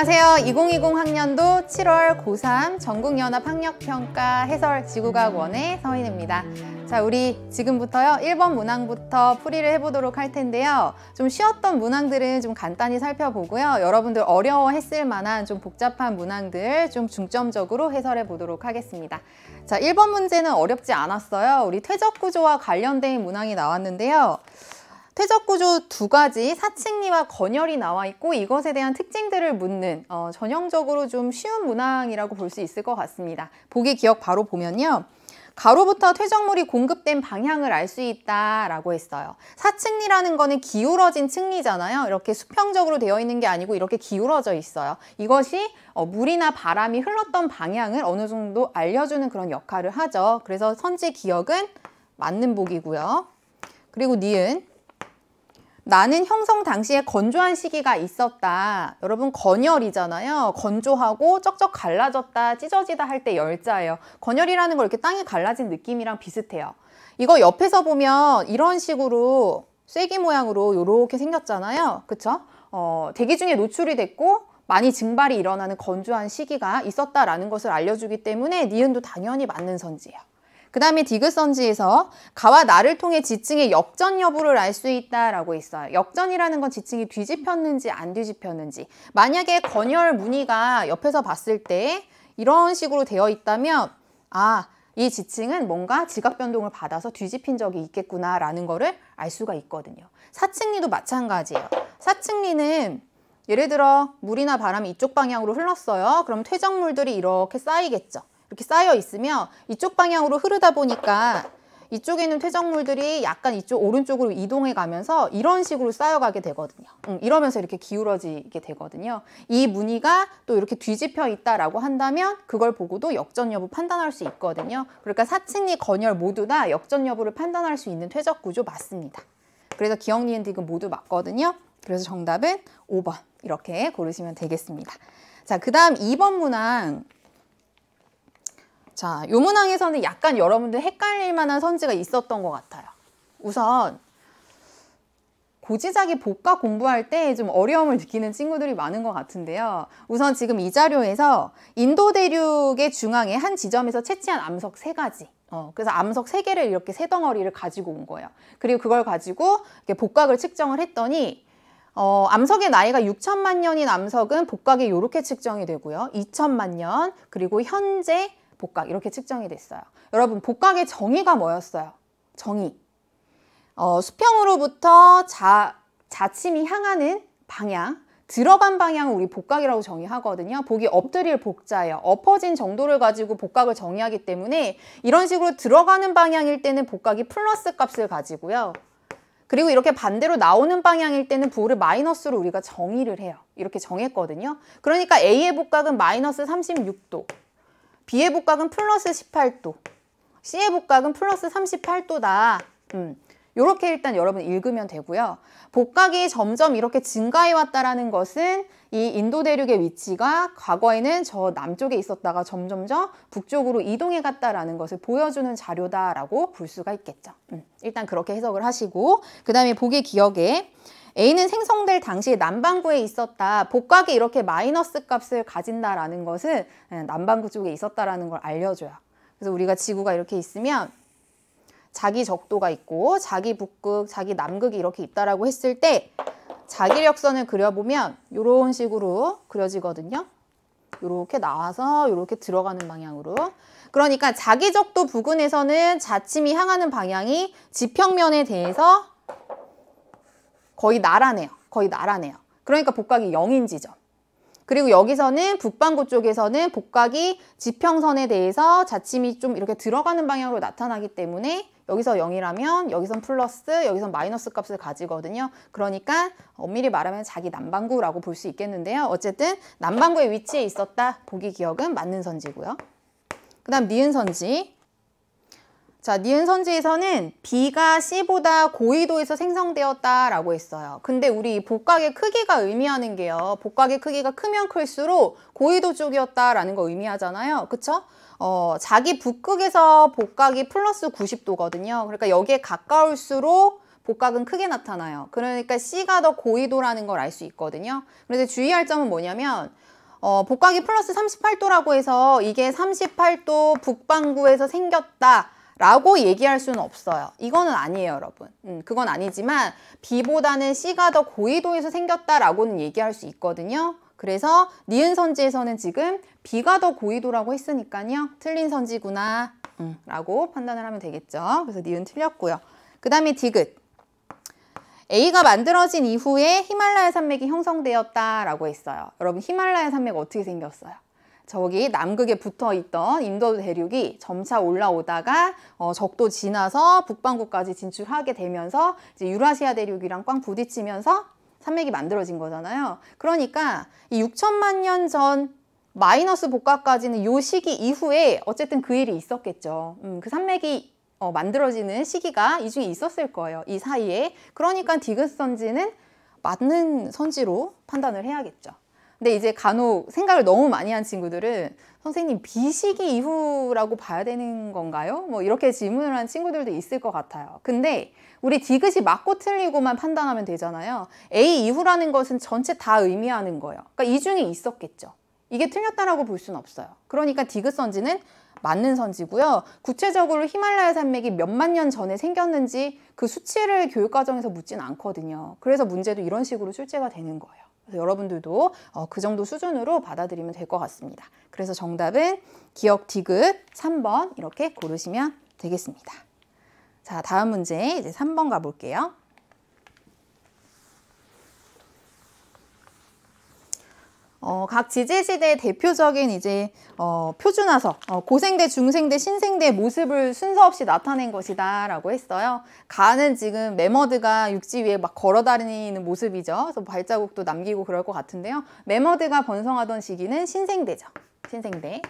안녕하세요. 2020 학년도 7월 고3 전국연합학력평가 해설 지구과학원의 서인입니다. 자, 우리 지금부터요. 1번 문항부터 풀이를 해보도록 할 텐데요. 좀 쉬웠던 문항들은 좀 간단히 살펴보고요. 여러분들 어려워했을 만한 좀 복잡한 문항들 좀 중점적으로 해설해 보도록 하겠습니다. 자, 1번 문제는 어렵지 않았어요. 우리 퇴적구조와 관련된 문항이 나왔는데요. 퇴적구조 두 가지 사칭리와 건열이 나와 있고 이것에 대한 특징들을 묻는 어, 전형적으로 좀 쉬운 문항이라고 볼 수 있을 것 같습니다. 보기 기억 바로 보면요. 가로부터 퇴적물이 공급된 방향을 알 수 있다라고 했어요. 사층리라는 거는 기울어진 층리잖아요. 이렇게 수평적으로 되어 있는 게 아니고 이렇게 기울어져 있어요. 이것이 어, 물이나 바람이 흘렀던 방향을 어느 정도 알려주는 그런 역할을 하죠. 그래서 선지 기억은 맞는 복이고요. 그리고 니은 나는 형성 당시에 건조한 시기가 있었다. 여러분 건열이잖아요. 건조하고 쩍쩍 갈라졌다, 찢어지다 할 때 열자예요. 건열이라는 걸 이렇게 땅이 갈라진 느낌이랑 비슷해요. 이거 옆에서 보면 이런 식으로 쐐기 모양으로 이렇게 생겼잖아요. 그렇죠 어, 대기 중에 노출이 됐고 많이 증발이 일어나는 건조한 시기가 있었다라는 것을 알려주기 때문에 니은도 당연히 맞는 선지예요. 그 다음에 디귿선지에서 가와 나를 통해 지층의 역전 여부를 알 수 있다라고 있어요. 역전이라는 건 지층이 뒤집혔는지 안 뒤집혔는지 만약에 건열 무늬가 옆에서 봤을 때 이런 식으로 되어 있다면 아, 이 지층은 뭔가 지각 변동을 받아서 뒤집힌 적이 있겠구나라는 거를 알 수가 있거든요. 사층리도 마찬가지예요. 사층리는 예를 들어 물이나 바람이 이쪽 방향으로 흘렀어요. 그럼 퇴적물들이 이렇게 쌓이겠죠. 이렇게 쌓여 있으며 이쪽 방향으로 흐르다 보니까 이쪽에 있는 퇴적물들이 약간 이쪽 오른쪽으로 이동해 가면서 이런 식으로 쌓여가게 되거든요. 음, 이러면서 이렇게 기울어지게 되거든요. 이 무늬가 또 이렇게 뒤집혀 있다라고 한다면 그걸 보고도 역전 여부 판단할 수 있거든요. 그러니까 사층이 건열 모두 다 역전 여부를 판단할 수 있는 퇴적 구조 맞습니다. 그래서 기억, 니은, 디귿 모두 맞거든요. 그래서 정답은 5번 이렇게 고르시면 되겠습니다. 자, 그 다음 2번 문항 자, 요 문항에서는 약간 여러분들 헷갈릴 만한 선지가 있었던 것 같아요. 우선 고지자기 복과 공부할 때 좀 어려움을 느끼는 친구들이 많은 것 같은데요. 우선 지금 이 자료에서 인도 대륙의 중앙의 한 지점에서 채취한 암석 세가지 어, 그래서 암석 세개를 이렇게 세 덩어리를 가지고 온 거예요. 그리고 그걸 가지고 이렇게 복각을 측정을 했더니 어, 암석의 나이가 6천만 년인 암석은 복각이 이렇게 측정이 되고요. 2천만 년, 그리고 현재 복각 이렇게 측정이 됐어요. 여러분 복각의 정의가 뭐였어요? 정의. 어, 수평으로부터 자, 자침이 향하는 방향 들어간 방향을 우리 복각이라고 정의하거든요. 복이 엎드릴 복자예요. 엎어진 정도를 가지고 복각을 정의하기 때문에 이런 식으로 들어가는 방향일 때는 복각이 플러스 값을 가지고요. 그리고 이렇게 반대로 나오는 방향일 때는 부호를 마이너스로 우리가 정의를 해요. 이렇게 정했거든요. 그러니까 A의 복각은 마이너스 36도, B의 복각은 플러스 18도, C의 복각은 플러스 38도다. 음. 이렇게 일단 여러분 읽으면 되고요. 복각이 점점 이렇게 증가해왔다는 것은 이 인도 대륙의 위치가 과거에는 저 남쪽에 있었다가 점점점 북쪽으로 이동해 갔다라는 것을 보여주는 자료다라고 볼 수가 있겠죠. 음, 일단 그렇게 해석을 하시고 그 다음에 보기 기억에 A는 생성될 당시 남반구에 있었다. 복각이 이렇게 마이너스 값을 가진다라는 것은 예, 남반구 쪽에 있었다라는 걸 알려줘요. 그래서 우리가 지구가 이렇게 있으면 자기 적도가 있고 자기 북극, 자기 남극이 이렇게 있다라고 했을 때 자기력선을 그려보면 이런 식으로 그려지거든요. 이렇게 나와서 이렇게 들어가는 방향으로 그러니까 자기적도 부근에서는 자침이 향하는 방향이 지평면에 대해서 거의 나라네요. 거의 나라네요. 그러니까 복각이 0인 지점. 그리고 여기서는 북반구 쪽에서는 복각이 지평선에 대해서 자침이 좀 이렇게 들어가는 방향으로 나타나기 때문에 여기서 0이라면 여기선 플러스, 여기선 마이너스 값을 가지거든요. 그러니까 엄밀히 말하면 자기 남반구라고 볼 수 있겠는데요. 어쨌든 남반구의 위치에 있었다. 보기 기억은 맞는 선지고요. 그 다음 니은 선지. 자, 니은 선지에서는 B가 C보다 고위도에서 생성되었다라고 했어요. 근데 우리 복각의 크기가 의미하는 게요. 복각의 크기가 크면 클수록 고위도 쪽이었다라는 거 의미하잖아요. 그쵸? 어, 자기 북극에서 복각이 플러스 90도거든요. 그러니까 여기에 가까울수록 복각은 크게 나타나요. 그러니까 C가 더 고위도라는 걸 알 수 있거든요. 그런데 주의할 점은 뭐냐면 어, 복각이 플러스 38도라고 해서 이게 38도 북반구에서 생겼다. 라고 얘기할 수는 없어요. 이거는 아니에요, 여러분. 음, 그건 아니지만 B보다는 C가 더 고의도에서 생겼다라고는 얘기할 수 있거든요. 그래서 니은 선지에서는 지금 B가 더 고의도라고 했으니까요. 틀린 선지구나 음, 라고 판단을 하면 되겠죠. 그래서 니은 틀렸고요. 그 다음에 디귿. A가 만들어진 이후에 히말라야 산맥이 형성되었다라고 했어요. 여러분 히말라야 산맥 어떻게 생겼어요? 저기 남극에 붙어 있던 인도 대륙이 점차 올라오다가 어, 적도 지나서 북반구까지 진출하게 되면서 이제 유라시아 대륙이랑 꽝 부딪히면서 산맥이 만들어진 거잖아요. 그러니까 이 6천만 년 전 마이너스 복각까지는 요 시기 이후에 어쨌든 그 일이 있었겠죠. 음, 그 산맥이 어, 만들어지는 시기가 이 중에 있었을 거예요. 이 사이에. 그러니까 디귿 선지는 맞는 선지로 판단을 해야겠죠. 근데 이제 간혹 생각을 너무 많이 한 친구들은 선생님 비시기 이후라고 봐야 되는 건가요? 뭐 이렇게 질문을 한 친구들도 있을 것 같아요. 근데 우리 디귿이 맞고 틀리고만 판단하면 되잖아요. A 이후라는 것은 전체 다 의미하는 거예요. 그러니까 이 중에 있었겠죠. 이게 틀렸다라고 볼 수는 없어요. 그러니까 디귿 선지는 맞는 선지고요. 구체적으로 히말라야 산맥이 몇 만 년 전에 생겼는지 그 수치를 교육과정에서 묻진 않거든요. 그래서 문제도 이런 식으로 출제가 되는 거예요. 그래서 여러분들도 어, 그 정도 수준으로 받아들이면 될 것 같습니다. 그래서 정답은 기억 디귿 3번 이렇게 고르시면 되겠습니다. 자, 다음 문제 이제 3번 가볼게요. 어, 각 지질시대의 대표적인 이제 어, 표준화석, 어, 고생대, 중생대, 신생대의 모습을 순서 없이 나타낸 것이다 라고 했어요. 가는 지금 메머드가 육지 위에 막 걸어다니는 모습이죠. 그래서 발자국도 남기고 그럴 것 같은데요. 메머드가 번성하던 시기는 신생대죠. 신생대.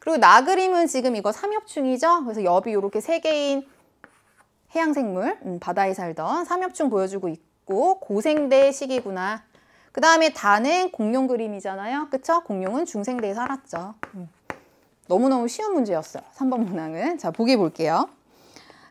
그리고 나그림은 지금 이거 삼엽충이죠. 그래서 엽이 이렇게 세 개인 해양생물, 음, 바다에 살던 삼엽충 보여주고 있고 고생대 시기구나 그 다음에 다는 공룡 그림이잖아요. 그쵸? 공룡은 중생대에 살았죠. 음. 너무너무 쉬운 문제였어요. 3번 문항은. 자, 보기 볼게요.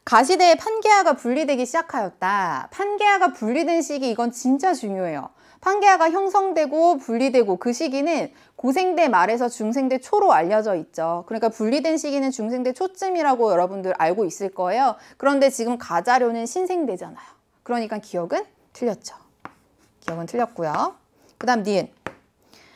가시대에 판게아가 분리되기 시작하였다. 판게아가 분리된 시기 이건 진짜 중요해요. 판게아가 형성되고 분리되고 그 시기는 고생대 말에서 중생대 초로 알려져 있죠. 그러니까 분리된 시기는 중생대 초쯤이라고 여러분들 알고 있을 거예요. 그런데 지금 가자료는 신생대잖아요. 그러니까 기억은 틀렸죠. 이건 틀렸고요. 그 다음 니은.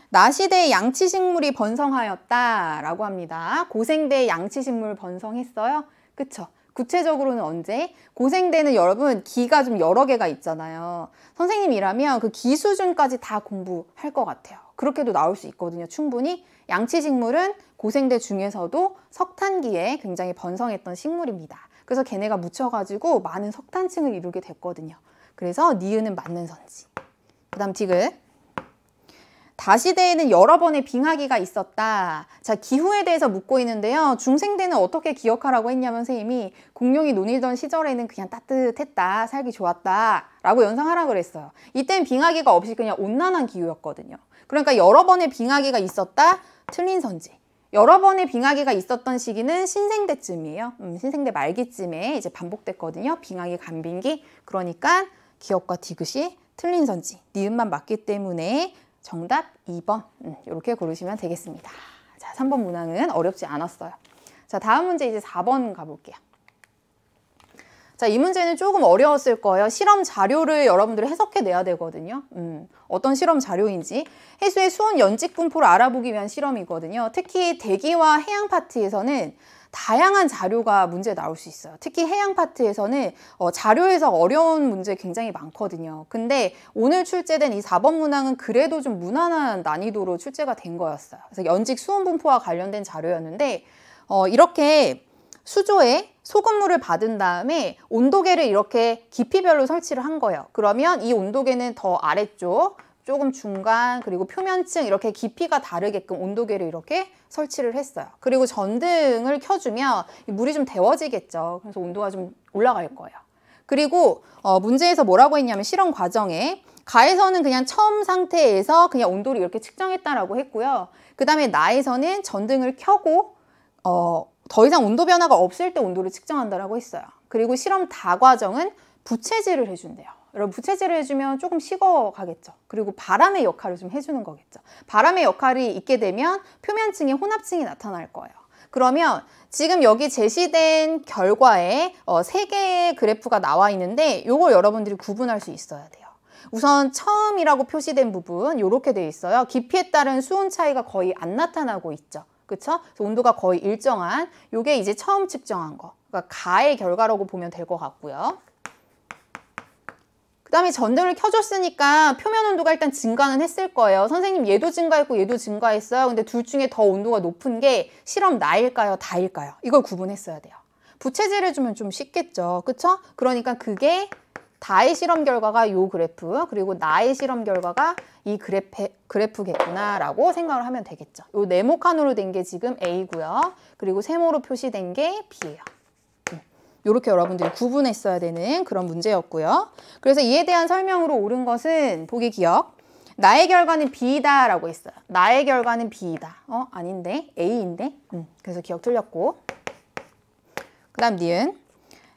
나시대의 양치식물이 번성하였다 라고 합니다. 고생대의 양치식물 번성했어요? 그쵸? 구체적으로는 언제? 고생대는 여러분 기가 좀 여러 개가 있잖아요. 선생님이라면 그 기 수준까지 다 공부할 것 같아요. 그렇게도 나올 수 있거든요. 충분히 양치식물은 고생대 중에서도 석탄기에 굉장히 번성했던 식물입니다. 그래서 걔네가 묻혀가지고 많은 석탄층을 이루게 됐거든요. 그래서 니은은 맞는 선지. 그 다음 디귿 다시대에는 여러 번의 빙하기가 있었다. 자, 기후에 대해서 묻고 있는데요. 중생대는 어떻게 기억하라고 했냐면 선생님이 공룡이 논일던 시절에는 그냥 따뜻했다, 살기 좋았다 라고 연상하라 그랬어요. 이때는 빙하기가 없이 그냥 온난한 기후였거든요. 그러니까 여러 번의 빙하기가 있었다, 틀린 선지. 여러 번의 빙하기가 있었던 시기는 신생대쯤이에요. 음, 신생대 말기쯤에 이제 반복됐거든요. 빙하기, 간빙기. 그러니까 기억과 디귿이 틀린 선지, 니은만 맞기 때문에 정답 2번 음, 이렇게 고르시면 되겠습니다. 자, 3번 문항은 어렵지 않았어요. 자, 다음 문제 이제 4번 가볼게요. 자, 이 문제는 조금 어려웠을 거예요. 실험 자료를 여러분들이 해석해내야 되거든요. 음, 어떤 실험 자료인지. 해수의 수온 연직 분포를 알아보기 위한 실험이거든요. 특히 대기와 해양 파트에서는 다양한 자료가 문제 나올 수 있어요. 특히 해양 파트에서는 어, 자료에서 어려운 문제 굉장히 많거든요. 근데 오늘 출제된 이 4번 문항은 그래도 좀 무난한 난이도로 출제가 된 거였어요. 그래서 연직 수온 분포와 관련된 자료였는데 어, 이렇게 수조에 소금물을 받은 다음에 온도계를 이렇게 깊이별로 설치를 한 거예요. 그러면 이 온도계는 더 아래쪽, 조금 중간 그리고 표면층 이렇게 깊이가 다르게끔 온도계를 이렇게 설치를 했어요. 그리고 전등을 켜주면 물이 좀 데워지겠죠. 그래서 온도가 좀 올라갈 거예요. 그리고 어, 문제에서 뭐라고 했냐면 실험 과정에 가에서는 그냥 처음 상태에서 그냥 온도를 이렇게 측정했다라고 했고요. 그 다음에 나에서는 전등을 켜고 어, 더 이상 온도 변화가 없을 때 온도를 측정한다라고 했어요. 그리고 실험 다 과정은 부채질을 해준대요. 여러분 부채질을 해주면 조금 식어가겠죠. 그리고 바람의 역할을 좀 해주는 거겠죠. 바람의 역할이 있게 되면 표면층에 혼합층이 나타날 거예요. 그러면 지금 여기 제시된 결과에 어, 3개의 그래프가 나와 있는데 이걸 여러분들이 구분할 수 있어야 돼요. 우선 처음이라고 표시된 부분 이렇게 돼 있어요. 깊이에 따른 수온 차이가 거의 안 나타나고 있죠. 그렇죠? 온도가 거의 일정한 이게 이제 처음 측정한 거. 그러니까 가의 결과라고 보면 될 것 같고요. 그다음에 전등을 켜줬으니까 표면 온도가 일단 증가는 했을 거예요. 선생님 얘도 증가했고 얘도 증가했어요. 근데 둘 중에 더 온도가 높은 게 실험 나일까요? 다일까요? 이걸 구분했어야 돼요. 부채질 해주면 좀 쉽겠죠. 그쵸? 그러니까 그게 다의 실험 결과가 요 그래프 그리고 나의 실험 결과가 이 그래프, 그래프겠구나라고 생각을 하면 되겠죠. 요 네모칸으로 된 게 지금 A고요. 그리고 세모로 표시된 게 B예요. 이렇게 여러분들이 구분했어야 되는 그런 문제였고요. 그래서 이에 대한 설명으로 옳은 것은 보기 기억. 나의 결과는 B다 라고 했어요. 나의 결과는 B다. 어? 아닌데? A인데? 음, 그래서 기억 틀렸고. 그 다음 니은.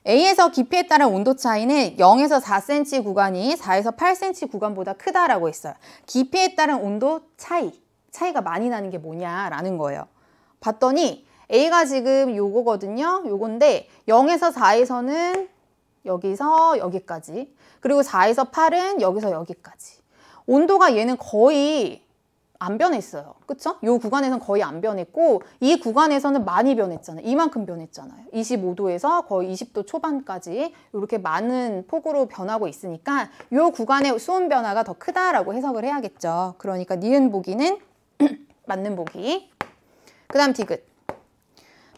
A에서 깊이에 따른 온도 차이는 0에서 4cm 구간이 4에서 8cm 구간보다 크다라고 했어요. 깊이에 따른 온도 차이, 차이가 많이 나는 게 뭐냐라는 거예요. 봤더니 A가 지금 요거거든요. 요건데 0에서 4에서는 여기서 여기까지 그리고 4에서 8은 여기서 여기까지 온도가 얘는 거의 안 변했어요. 그죠이 구간에서는 거의 안 변했고 이 구간에서는 많이 변했잖아요. 이만큼 변했잖아요. 25도에서 거의 20도 초반까지 이렇게 많은 폭으로 변하고 있으니까 이 구간의 수온 변화가 더 크다라고 해석을 해야겠죠. 그러니까 니은 보기는 맞는 보기. 그 다음 디귿.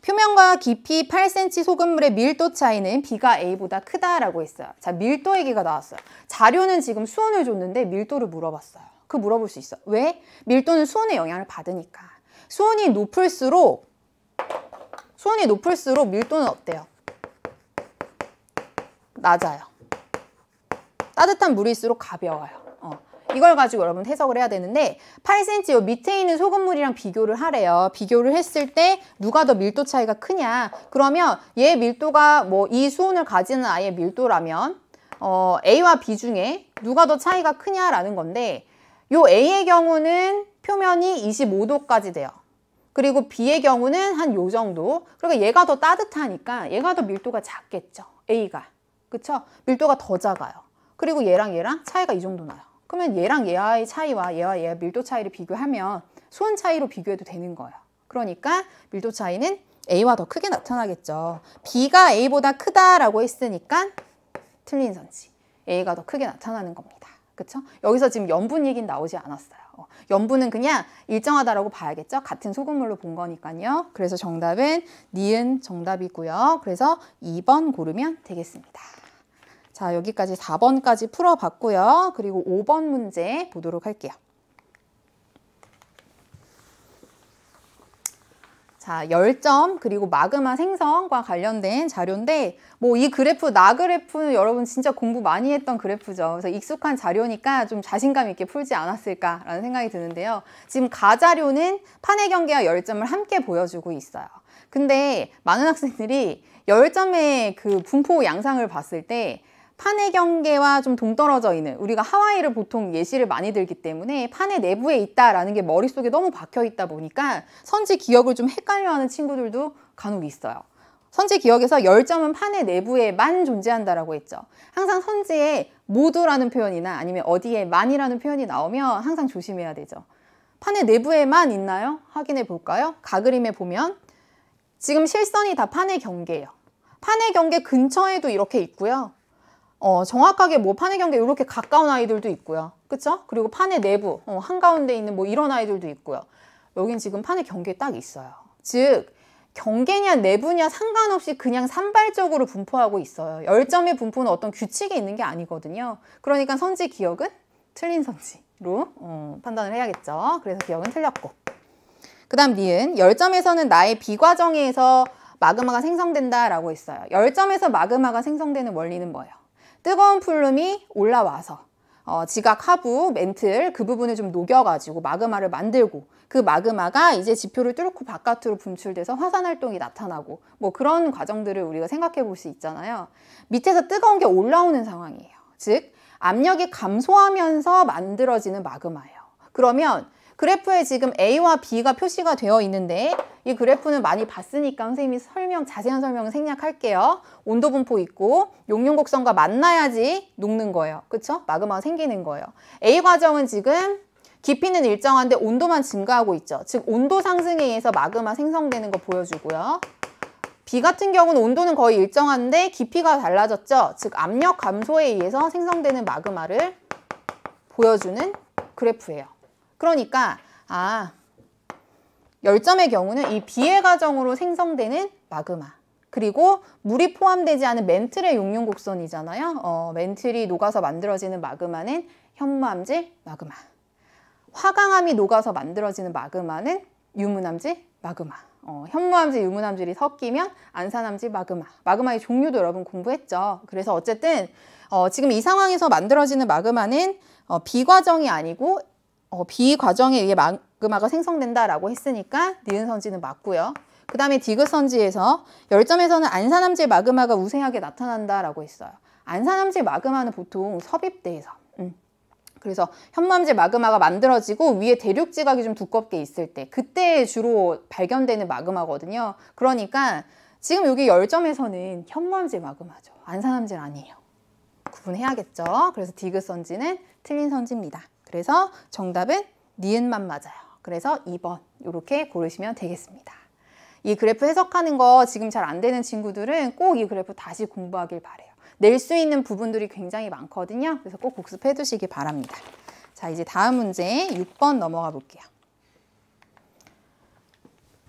표면과 깊이 8cm 소금물의 밀도 차이는 B가 A보다 크다라고 했어요. 자, 밀도 얘기가 나왔어요. 자료는 지금 수온을 줬는데 밀도를 물어봤어요. 그 물어볼 수 있어. 왜? 밀도는 수온의 영향을 받으니까. 수온이 높을수록 수온이 높을수록 밀도는 어때요? 낮아요. 따뜻한 물일수록 가벼워요. 이걸 가지고 여러분 해석을 해야 되는데 8cm 요 밑에 있는 소금물이랑 비교를 하래요. 비교를 했을 때 누가 더 밀도 차이가 크냐. 그러면 얘 밀도가 뭐 이 수온을 가지는 아예 밀도라면 어, A와 B 중에 누가 더 차이가 크냐라는 건데 요 A의 경우는 표면이 25도까지 돼요. 그리고 B의 경우는 한 요 정도. 그러니까 얘가 더 따뜻하니까 얘가 더 밀도가 작겠죠. A가. 그쵸? 밀도가 더 작아요. 그리고 얘랑 얘랑 차이가 이 정도 나요. 그러면 얘랑 얘와의 차이와 얘와 얘의 밀도 차이를 비교하면 수온 차이로 비교해도 되는 거예요. 그러니까 밀도 차이는 A와 더 크게 나타나겠죠. B가 A보다 크다라고 했으니까 틀린 선지. A가 더 크게 나타나는 겁니다. 그렇죠 여기서 지금 염분 얘기는 나오지 않았어요. 염분은 어, 그냥 일정하다라고 봐야겠죠? 같은 소금물로 본 거니까요. 그래서 정답은 니은 정답이고요. 그래서 2번 고르면 되겠습니다. 자, 여기까지 4번까지 풀어봤고요. 그리고 5번 문제 보도록 할게요. 자, 열점 그리고 마그마 생성과 관련된 자료인데 뭐 이 그래프 나 그래프는 여러분 진짜 공부 많이 했던 그래프죠. 그래서 익숙한 자료니까 좀 자신감 있게 풀지 않았을까라는 생각이 드는데요. 지금 가자료는 판의 경계와 열점을 함께 보여주고 있어요. 근데 많은 학생들이 열점의 그 분포 양상을 봤을 때 판의 경계와 좀 동떨어져 있는 우리가 하와이를 보통 예시를 많이 들기 때문에 판의 내부에 있다라는 게 머릿속에 너무 박혀 있다 보니까 선지 기억을 좀 헷갈려하는 친구들도 간혹 있어요. 선지 기억에서 열점은 판의 내부에만 존재한다라고 했죠. 항상 선지에 모두라는 표현이나 아니면 어디에만이라는 표현이 나오면 항상 조심해야 되죠. 판의 내부에만 있나요? 확인해 볼까요? 가그림에 보면 지금 실선이 다 판의 경계예요. 판의 경계 근처에도 이렇게 있고요. 어, 정확하게 뭐 판의 경계 이렇게 가까운 아이들도 있고요. 그쵸? 그리고 판의 내부 어, 한가운데 있는 뭐 이런 아이들도 있고요. 여긴 지금 판의 경계에 딱 있어요. 즉 경계냐 내부냐 상관없이 그냥 산발적으로 분포하고 있어요. 열점의 분포는 어떤 규칙이 있는 게 아니거든요. 그러니까 선지 기억은 틀린 선지로 어, 판단을 해야겠죠. 그래서 기억은 틀렸고 그 다음 니은 열점에서는 나의 비과정에서 마그마가 생성된다 라고 했어요. 열점에서 마그마가 생성되는 원리는 뭐예요? 뜨거운 풀룸이 올라와서 어, 지각 하부 멘틀 그 부분을 좀 녹여가지고 마그마를 만들고 그 마그마가 이제 지표를 뚫고 바깥으로 분출돼서 화산 활동이 나타나고 뭐 그런 과정들을 우리가 생각해 볼 수 있잖아요. 밑에서 뜨거운 게 올라오는 상황이에요. 즉 압력이 감소하면서 만들어지는 마그마예요. 그러면 그래프에 지금 A와 B가 표시가 되어 있는데 이 그래프는 많이 봤으니까 선생님이 설명 자세한 설명은 생략할게요. 온도 분포 있고 용융 곡선과 만나야지 녹는 거예요. 그렇죠? 마그마가 생기는 거예요. A 과정은 지금 깊이는 일정한데 온도만 증가하고 있죠. 즉 온도 상승에 의해서 마그마 생성되는 거 보여주고요. B 같은 경우는 온도는 거의 일정한데 깊이가 달라졌죠. 즉 압력 감소에 의해서 생성되는 마그마를 보여주는 그래프예요. 그러니까 아 열점의 경우는 이비의 과정으로 생성되는 마그마 그리고 물이 포함되지 않은 멘틀의 용융 곡선이잖아요. 어, 멘틀이 녹아서 만들어지는 마그마는 현무암질 마그마 화강암이 녹아서 만들어지는 마그마는 유무암질 마그마 어, 현무암질, 유무암질이 섞이면 안산암질 마그마 마그마의 종류도 여러분 공부했죠. 그래서 어쨌든 어, 지금 이 상황에서 만들어지는 마그마는 어, 비과정이 아니고 어, B 과정에 의해 마그마가 생성된다라고 했으니까 니은 선지는 맞고요. 그 다음에 디귿 선지에서 열점에서는 안산암질 마그마가 우세하게 나타난다라고 했어요. 안산암질 마그마는 보통 섭입대에서 음. 그래서 현무암질 마그마가 만들어지고 위에 대륙 지각이 좀 두껍게 있을 때 그때 주로 발견되는 마그마거든요. 그러니까 지금 여기 열점에서는 현무암질 마그마죠. 안산암질 아니에요. 구분해야겠죠. 그래서 디귿 선지는 틀린 선지입니다. 그래서 정답은 니은만 맞아요. 그래서 2번 이렇게 고르시면 되겠습니다. 이 그래프 해석하는 거 지금 잘 안 되는 친구들은 꼭 이 그래프 다시 공부하길 바래요. 낼 수 있는 부분들이 굉장히 많거든요. 그래서 꼭 복습해 두시기 바랍니다. 자, 이제 다음 문제 6번 넘어가 볼게요.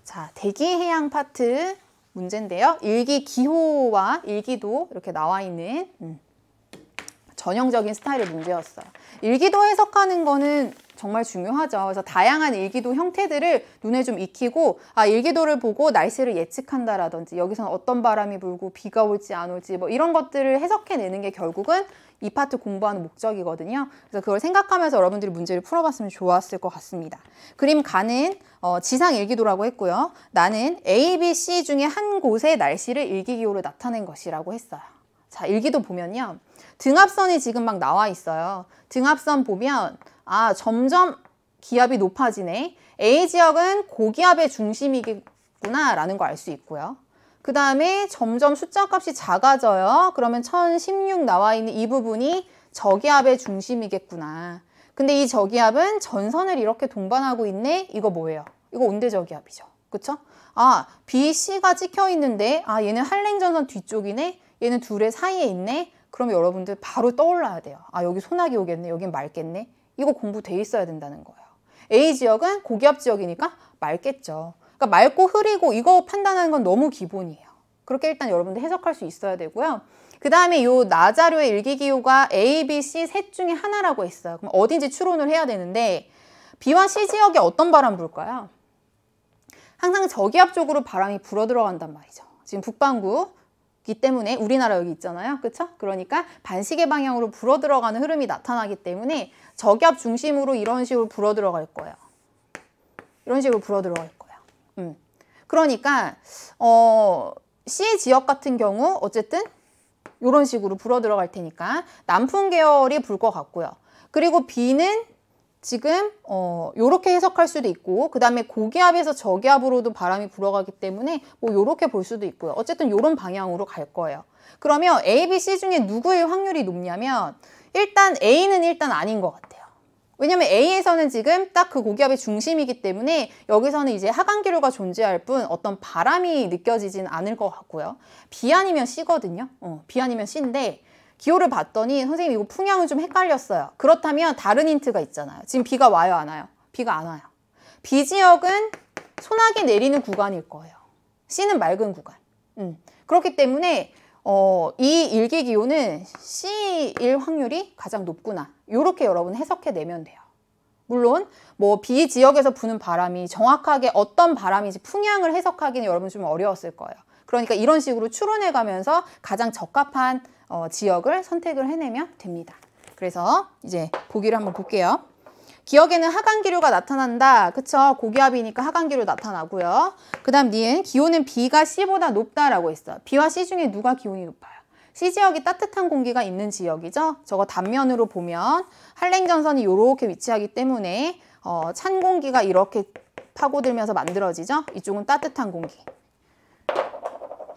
자, 대기해양 파트 문제인데요. 일기 기호와 일기도 이렇게 나와 있는 음. 전형적인 스타일의 문제였어요. 일기도 해석하는 거는 정말 중요하죠. 그래서 다양한 일기도 형태들을 눈에 좀 익히고 아 일기도를 보고 날씨를 예측한다라든지 여기서는 어떤 바람이 불고 비가 올지 안 올지 뭐 이런 것들을 해석해내는 게 결국은 이 파트 공부하는 목적이거든요. 그래서 그걸 생각하면서 여러분들이 문제를 풀어봤으면 좋았을 것 같습니다. 그림 가는 어, 지상 일기도라고 했고요. 나는 A, B, C 중에 한 곳의 날씨를 일기기호로 나타낸 것이라고 했어요. 자, 일기도 보면요. 등합선이 지금 막 나와 있어요. 등합선 보면 아 점점 기압이 높아지네. A 지역은 고기압의 중심이겠구나 라는 거 알 수 있고요. 그 다음에 점점 숫자값이 작아져요. 그러면 1016 나와 있는 이 부분이 저기압의 중심이겠구나. 근데 이 저기압은 전선을 이렇게 동반하고 있네? 이거 뭐예요? 이거 온대저기압이죠. 그쵸? 아, B, C가 찍혀 있는데 아 얘는 한랭전선 뒤쪽이네? 얘는 둘의 사이에 있네? 그러면 여러분들 바로 떠올라야 돼요. 아 여기 소나기 오겠네, 여긴 맑겠네. 이거 공부돼 있어야 된다는 거예요. A 지역은 고기압 지역이니까 맑겠죠. 그러니까 맑고 흐리고 이거 판단하는 건 너무 기본이에요. 그렇게 일단 여러분들 해석할 수 있어야 되고요. 그 다음에 요 나자료의 일기기후가 A, B, C 셋 중에 하나라고 했어요. 그럼 어딘지 추론을 해야 되는데 B와 C 지역에 어떤 바람 불까요? 항상 저기압 쪽으로 바람이 불어 들어간단 말이죠. 지금 북반구 기 때문에 우리나라 여기 있잖아요. 그렇죠? 그러니까 반시계 방향으로 불어 들어가는 흐름이 나타나기 때문에 저기압 중심으로 이런 식으로 불어 들어갈 거예요. 이런 식으로 불어 들어갈 거예요. 음. 그러니까 어, C 지역 같은 경우 어쨌든 이런 식으로 불어 들어갈 테니까 남풍 계열이 불 것 같고요. 그리고 B는 지금 어 요렇게 해석할 수도 있고 그다음에 고기압에서 저기압으로도 바람이 불어가기 때문에 뭐 요렇게 볼 수도 있고요. 어쨌든 요런 방향으로 갈 거예요. 그러면 A, B, C 중에 누구의 확률이 높냐면 일단 A는 일단 아닌 것 같아요. 왜냐면 A에서는 지금 딱 그 고기압의 중심이기 때문에 여기서는 이제 하강기류가 존재할 뿐 어떤 바람이 느껴지진 않을 것 같고요. B 아니면 C거든요. 어, B 아니면 C인데 기호를 봤더니 선생님 이거 풍향은 좀 헷갈렸어요. 그렇다면 다른 힌트가 있잖아요. 지금 비가 와요 안 와요? 비가 안 와요. 비 지역은 소나기 내리는 구간일 거예요. C는 맑은 구간. 음. 그렇기 때문에 어, 이 일기 기호는 C일 확률이 가장 높구나. 이렇게 여러분 해석해 내면 돼요. 물론 뭐 B 지역에서 부는 바람이 정확하게 어떤 바람인지 풍향을 해석하기는 여러분 좀 어려웠을 거예요. 그러니까 이런 식으로 추론해 가면서 가장 적합한 어, 지역을 선택을 해내면 됩니다. 그래서 이제 보기를 한번 볼게요. 기억에는 하강기류가 나타난다. 그쵸? 고기압이니까 하강기류 나타나고요. 그 다음 니은 기온은 B가 C보다 높다라고 했어. B와 C 중에 누가 기온이 높아요? C지역이 따뜻한 공기가 있는 지역이죠. 저거 단면으로 보면 한랭전선이 이렇게 위치하기 때문에 어, 찬 공기가 이렇게 파고들면서 만들어지죠. 이쪽은 따뜻한 공기.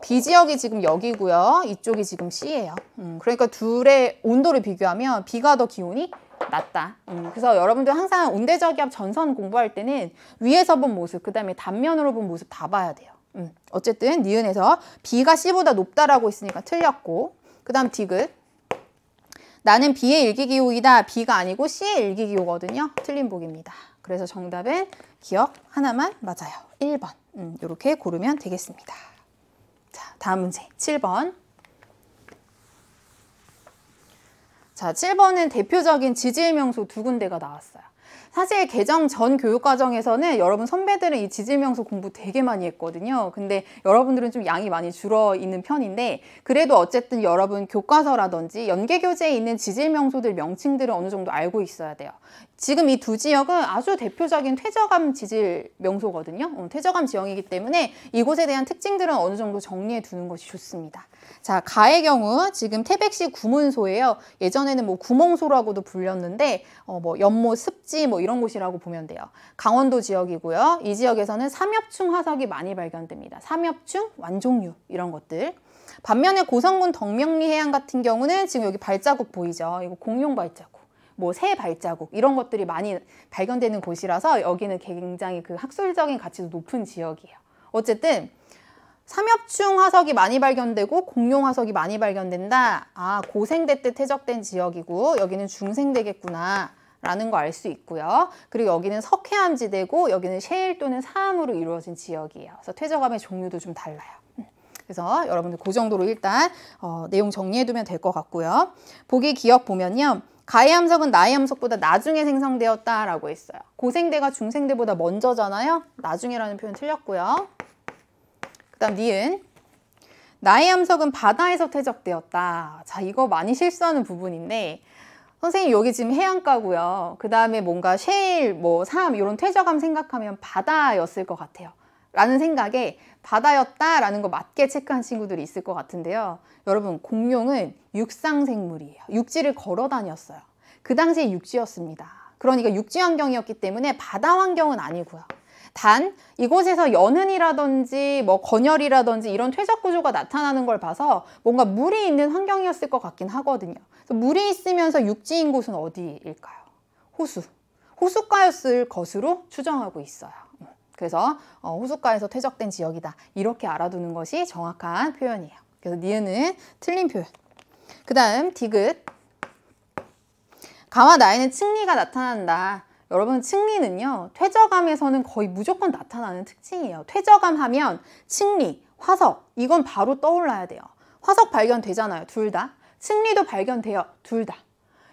B 지역이 지금 여기고요. 이쪽이 지금 C예요. 음, 그러니까 둘의 온도를 비교하면 B가 더 기온이 낮다. 음, 그래서 여러분들 항상 온대저기압 전선 공부할 때는 위에서 본 모습, 그 다음에 단면으로 본 모습 다 봐야 돼요. 음, 어쨌든 니은에서 B가 C보다 높다라고 있으니까 틀렸고 그 다음 디귿 나는 B의 일기기호이다. B가 아니고 C의 일기기호거든요. 틀린 보기입니다. 그래서 정답은 기억 하나만 맞아요. 1번 음, 이렇게 고르면 되겠습니다. 자, 다음 문제 7번. 자, 7번은 대표적인 지질명소 두 군데가 나왔어요. 사실 개정 전 교육과정에서는 여러분 선배들은 이 지질명소 공부 되게 많이 했거든요. 근데 여러분들은 좀 양이 많이 줄어 있는 편인데 그래도 어쨌든 여러분 교과서라든지 연계교재에 있는 지질명소들 명칭들을 어느 정도 알고 있어야 돼요. 지금 이 두 지역은 아주 대표적인 퇴적암 지질 명소거든요. 음, 퇴적암 지형이기 때문에 이곳에 대한 특징들은 어느 정도 정리해 두는 것이 좋습니다. 자, 가의 경우 지금 태백시 구문소예요. 예전에는 뭐 구멍소라고도 불렸는데 어, 뭐 연못, 습지 뭐 이런 곳이라고 보면 돼요. 강원도 지역이고요. 이 지역에서는 삼엽충 화석이 많이 발견됩니다. 삼엽충, 완종류 이런 것들. 반면에 고성군 덕명리 해안 같은 경우는 지금 여기 발자국 보이죠? 이거 공룡 발자국. 뭐새 발자국 이런 것들이 많이 발견되는 곳이라서 여기는 굉장히 그 학술적인 가치도 높은 지역이에요. 어쨌든 삼엽충 화석이 많이 발견되고 공룡 화석이 많이 발견된다. 아 고생대 때 퇴적된 지역이고 여기는 중생대겠구나. 라는 거 알 수 있고요. 그리고 여기는 석회암지대고 여기는 셰일 또는 사암으로 이루어진 지역이에요. 그래서 퇴적암의 종류도 좀 달라요. 음. 그래서 여러분들 그 정도로 일단 어, 내용 정리해두면 될 것 같고요. 보기 기억 보면요. 가의 함석은 나의 함석보다 나중에 생성되었다라고 했어요. 고생대가 중생대보다 먼저잖아요. 나중에라는 표현 틀렸고요. 그 다음 니은 나의 함석은 바다에서 퇴적되었다. 자 이거 많이 실수하는 부분인데 선생님 여기 지금 해안가고요. 그 다음에 뭔가 쉘, 뭐, 삶 이런 퇴적함 생각하면 바다였을 것 같아요. 라는 생각에 바다였다 라는 거 맞게 체크한 친구들이 있을 것 같은데요. 여러분 공룡은 육상생물이에요. 육지를 걸어 다녔어요. 그 당시에 육지였습니다. 그러니까 육지 환경이었기 때문에 바다 환경은 아니고요. 단 이곳에서 연흔이라든지 뭐 건열이라든지 이런 퇴적 구조가 나타나는 걸 봐서 뭔가 물이 있는 환경이었을 것 같긴 하거든요. 물이 있으면서 육지인 곳은 어디일까요? 호수. 호수가였을 것으로 추정하고 있어요. 그래서 어, 호숫가에서 퇴적된 지역이다. 이렇게 알아두는 것이 정확한 표현이에요. 그래서 니은은 틀린 표현. 그 다음 디귿. 가와 나이는 층리가 나타난다. 여러분 층리는요. 퇴적암에서는 거의 무조건 나타나는 특징이에요. 퇴적암 하면 층리, 화석 이건 바로 떠올라야 돼요. 화석 발견되잖아요. 둘 다. 층리도 발견돼요. 둘 다.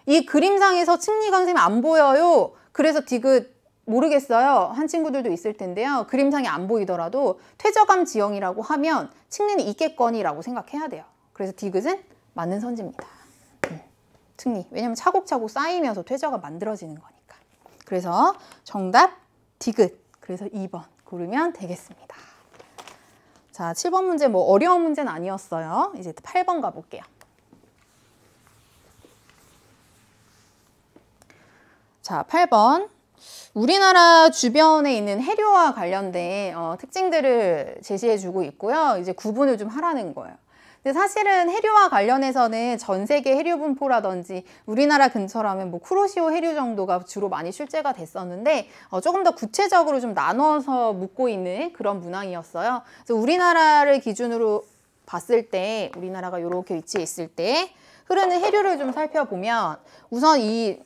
이 그림상에서 층리가 선생님 안 보여요. 그래서 디귿 모르겠어요. 한 친구들도 있을 텐데요. 그림상이 안 보이더라도 퇴저감 지형이라고 하면 측리는 있겠거니라고 생각해야 돼요. 그래서 디귿은 맞는 선지입니다. 음, 측리. 왜냐면 차곡차곡 쌓이면서 퇴저가 만들어지는 거니까. 그래서 정답 디귿. 그래서 2번 고르면 되겠습니다. 자, 7번 문제 뭐 어려운 문제는 아니었어요. 이제 8번 가볼게요. 자, 8번. 우리나라 주변에 있는 해류와 관련된 어, 특징들을 제시해주고 있고요. 이제 구분을 좀 하라는 거예요. 근데 사실은 해류와 관련해서는 전 세계 해류 분포라든지 우리나라 근처라면 뭐크로시오 해류 정도가 주로 많이 출제가 됐었는데 어, 조금 더 구체적으로 좀 나눠서 묻고 있는 그런 문항이었어요. 그래서 우리나라를 기준으로 봤을 때 우리나라가 이렇게 위치해 있을 때 흐르는 해류를 좀 살펴보면 우선 이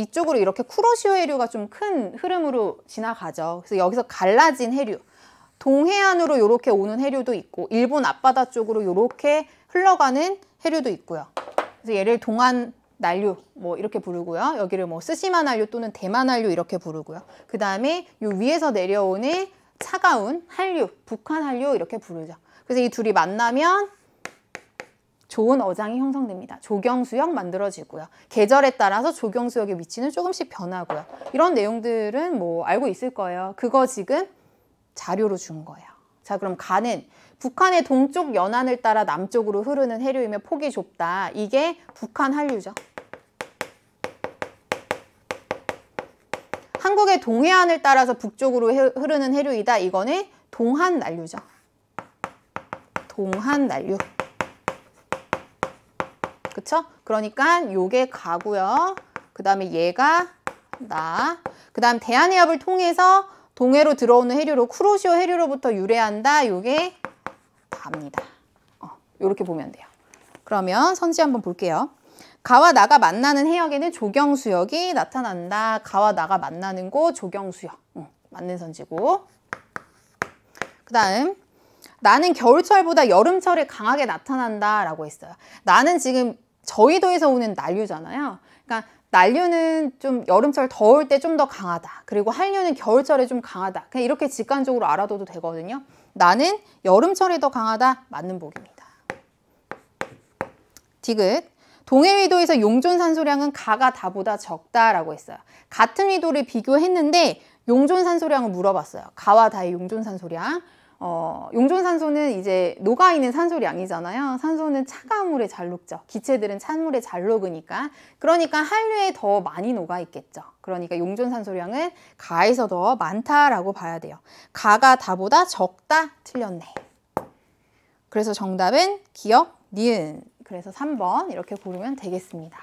이쪽으로 이렇게 쿠로시오 해류가 좀 큰 흐름으로 지나가죠. 그래서 여기서 갈라진 해류. 동해안으로 이렇게 오는 해류도 있고 일본 앞바다 쪽으로 이렇게 흘러가는 해류도 있고요. 그래서 얘를 동안 난류 뭐 이렇게 부르고요. 여기를 뭐 스시마 난류 또는 대만 난류 이렇게 부르고요. 그 다음에 이 위에서 내려오는 차가운 한류, 북한 한류 이렇게 부르죠. 그래서 이 둘이 만나면 좋은 어장이 형성됩니다. 조경수역 만들어지고요. 계절에 따라서 조경수역의 위치는 조금씩 변하고요. 이런 내용들은 뭐 알고 있을 거예요. 그거 지금 자료로 준 거예요. 자 그럼 가는 북한의 동쪽 연안을 따라 남쪽으로 흐르는 해류이며 폭이 좁다. 이게 북한 한류죠. 한국의 동해안을 따라서 북쪽으로 흐르는 해류이다. 이거는 동한 난류죠. 동한 난류. 그쵸? 그러니까 요게 가고요. 그 다음에 얘가 나. 그 다음 대한해협을 통해서 동해로 들어오는 해류로 크로시오 해류로부터 유래한다. 요게 갑니다. 어, 요렇게 보면 돼요. 그러면 선지 한번 볼게요. 가와 나가 만나는 해역에는 조경수역이 나타난다. 가와 나가 만나는 곳 조경수역. 응, 맞는 선지고. 그 다음 나는 겨울철보다 여름철에 강하게 나타난다 라고 했어요. 나는 지금 저희도에서 오는 난류잖아요. 그러니까 난류는 좀 여름철 더울 때 좀 더 강하다. 그리고 한류는 겨울철에 좀 강하다. 그냥 이렇게 직관적으로 알아둬도 되거든요. 나는 여름철에 더 강하다. 맞는 복입니다. 디귿. 동해 위도에서 용존 산소량은 가가 다보다 적다라고 했어요. 같은 위도를 비교했는데 용존 산소량을 물어봤어요. 가와 다의 용존 산소량. 어, 용존산소는 이제 녹아있는 산소량이잖아요. 산소는 차가운 물에 잘 녹죠. 기체들은 찬 물에 잘 녹으니까. 그러니까 한류에 더 많이 녹아있겠죠. 그러니까 용존산소량은 가에서 더 많다라고 봐야 돼요. 가가 다보다 적다 틀렸네. 그래서 정답은 기억, 니은. 그래서 3번 이렇게 고르면 되겠습니다.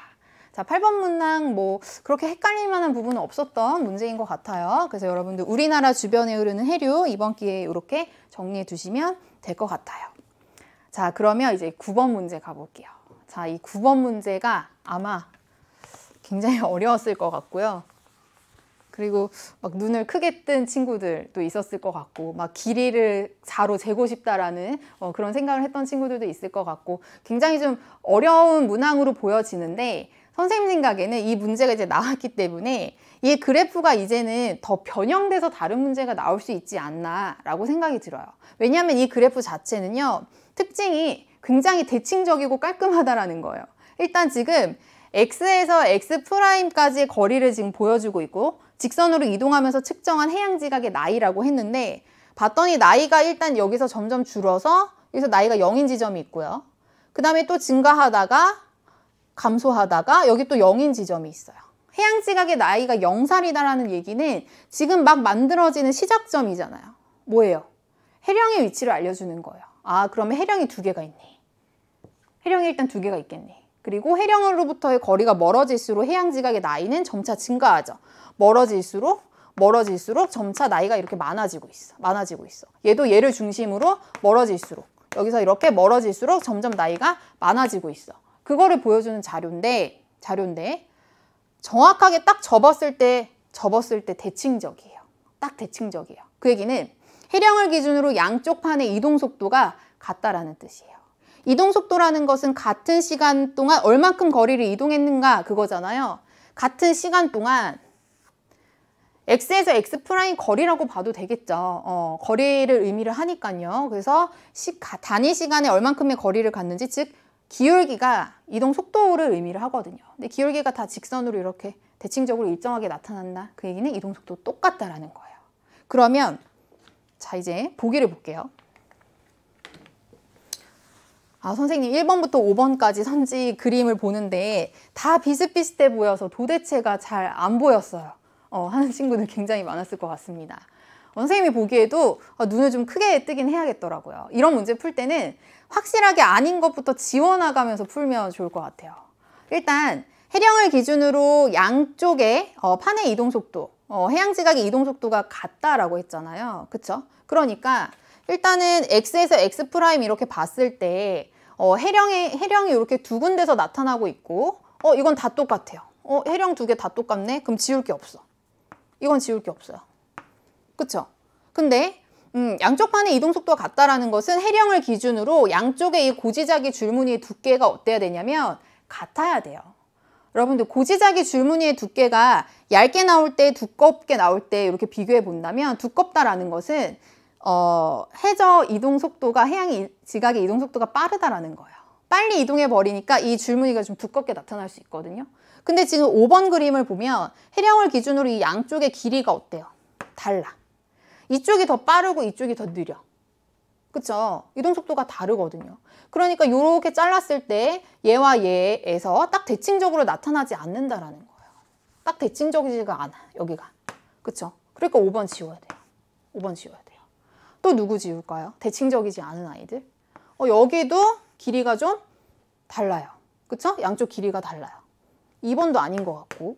자, 8번 문항 뭐 그렇게 헷갈릴 만한 부분은 없었던 문제인 것 같아요. 그래서 여러분들 우리나라 주변에 흐르는 해류 이번 기회에 이렇게 정리해 두시면 될 것 같아요. 자, 그러면 이제 9번 문제 가볼게요. 자, 이 9번 문제가 아마 굉장히 어려웠을 것 같고요. 그리고 막 눈을 크게 뜬 친구들도 있었을 것 같고 막 길이를 4로 재고 싶다라는 어, 그런 생각을 했던 친구들도 있을 것 같고 굉장히 좀 어려운 문항으로 보여지는데 선생님 생각에는 이 문제가 이제 나왔기 때문에 이 그래프가 이제는 더 변형돼서 다른 문제가 나올 수 있지 않나라고 생각이 들어요. 왜냐하면 이 그래프 자체는요. 특징이 굉장히 대칭적이고 깔끔하다라는 거예요. 일단 지금 X에서 X'까지의 거리를 지금 보여주고 있고 직선으로 이동하면서 측정한 해양지각의 나이라고 했는데 봤더니 나이가 일단 여기서 점점 줄어서 여기서 나이가 0인 지점이 있고요. 그 다음에 또 증가하다가 감소하다가 여기 또 0인 지점이 있어요. 해양 지각의 나이가 0살이다라는 얘기는 지금 막 만들어지는 시작점이잖아요. 뭐예요? 해령의 위치를 알려주는 거예요. 아, 그러면 해령이 두 개가 있네. 해령이 일단 두 개가 있겠네. 그리고 해령으로부터의 거리가 멀어질수록 해양 지각의 나이는 점차 증가하죠. 멀어질수록 멀어질수록 점차 나이가 이렇게 많아지고 있어. 많아지고 있어. 얘도 얘를 중심으로 멀어질수록 여기서 이렇게 멀어질수록 점점 나이가 많아지고 있어. 그거를 보여주는 자료인데 자료인데 정확하게 딱 접었을 때 접었을 때 대칭적이에요. 딱 대칭적이에요. 그 얘기는 해령을 기준으로 양쪽 판의 이동 속도가 같다라는 뜻이에요. 이동 속도라는 것은 같은 시간 동안 얼만큼 거리를 이동했는가 그거잖아요. 같은 시간 동안 x에서 x 프라임 거리라고 봐도 되겠죠. 어, 거리를 의미를 하니까요. 그래서 시, 가, 단위 시간에 얼만큼의 거리를 갔는지 즉 기울기가 이동 속도를 의미를 하거든요. 근데 기울기가 다 직선으로 이렇게 대칭적으로 일정하게 나타난다. 그 얘기는 이동 속도 똑같다라는 거예요. 그러면 자 이제 보기를 볼게요. 아 선생님 1번부터 5번까지 선지 그림을 보는데 다 비슷비슷해 보여서 도대체가 잘 안 보였어요. 어, 하는 친구들 굉장히 많았을 것 같습니다. 어, 선생님이 보기에도 어, 눈을 좀 크게 뜨긴 해야겠더라고요. 이런 문제 풀 때는 확실하게 아닌 것부터 지워나가면서 풀면 좋을 것 같아요. 일단 해령을 기준으로 양쪽의 어, 판의 이동 속도, 어, 해양 지각의 이동 속도가 같다라고 했잖아요. 그렇죠 그러니까 일단은 x에서 x 프라임 이렇게 봤을 때 어, 해령의 해령이 이렇게 두 군데서 나타나고 있고 어 이건 다 똑같아요. 어 해령 두 개 다 똑같네. 그럼 지울 게 없어. 이건 지울 게 없어요. 그렇죠 근데 음, 양쪽 판의 이동 속도가 같다라는 것은 해령을 기준으로 양쪽의 이 고지자기 줄무늬의 두께가 어때야 되냐면 같아야 돼요. 여러분들 고지자기 줄무늬의 두께가 얇게 나올 때 두껍게 나올 때 이렇게 비교해 본다면 두껍다라는 것은 어, 해저 이동 속도가 해양 지각의 이동 속도가 빠르다라는 거예요. 빨리 이동해 버리니까 이 줄무늬가 좀 두껍게 나타날 수 있거든요. 근데 지금 5번 그림을 보면 해령을 기준으로 이 양쪽의 길이가 어때요? 달라. 이쪽이 더 빠르고 이쪽이 더 느려. 그쵸? 이동 속도가 다르거든요. 그러니까 이렇게 잘랐을 때 얘와 얘에서 딱 대칭적으로 나타나지 않는다라는 거예요. 딱 대칭적이지가 않아 여기가. 그쵸? 그러니까 5번 지워야 돼요. 5번 지워야 돼요. 또 누구 지울까요? 대칭적이지 않은 아이들. 어, 여기도 길이가 좀 달라요. 그쵸? 양쪽 길이가 달라요. 2번도 아닌 것 같고.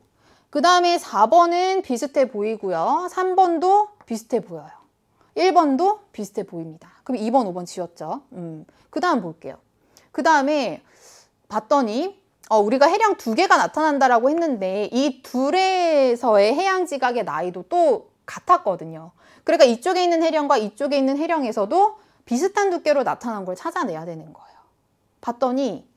그 다음에 4번은 비슷해 보이고요. 3번도 비슷해 보여요. 1번도 비슷해 보입니다. 그럼 2번, 5번 지웠죠. 음, 그 다음 볼게요. 그 다음에 봤더니 어, 우리가 해량 두 개가 나타난다라고 했는데 이 둘에서의 해양 지각의 나이도 또 같았거든요. 그러니까 이쪽에 있는 해령과 이쪽에 있는 해령에서도 비슷한 두께로 나타난 걸 찾아내야 되는 거예요. 봤더니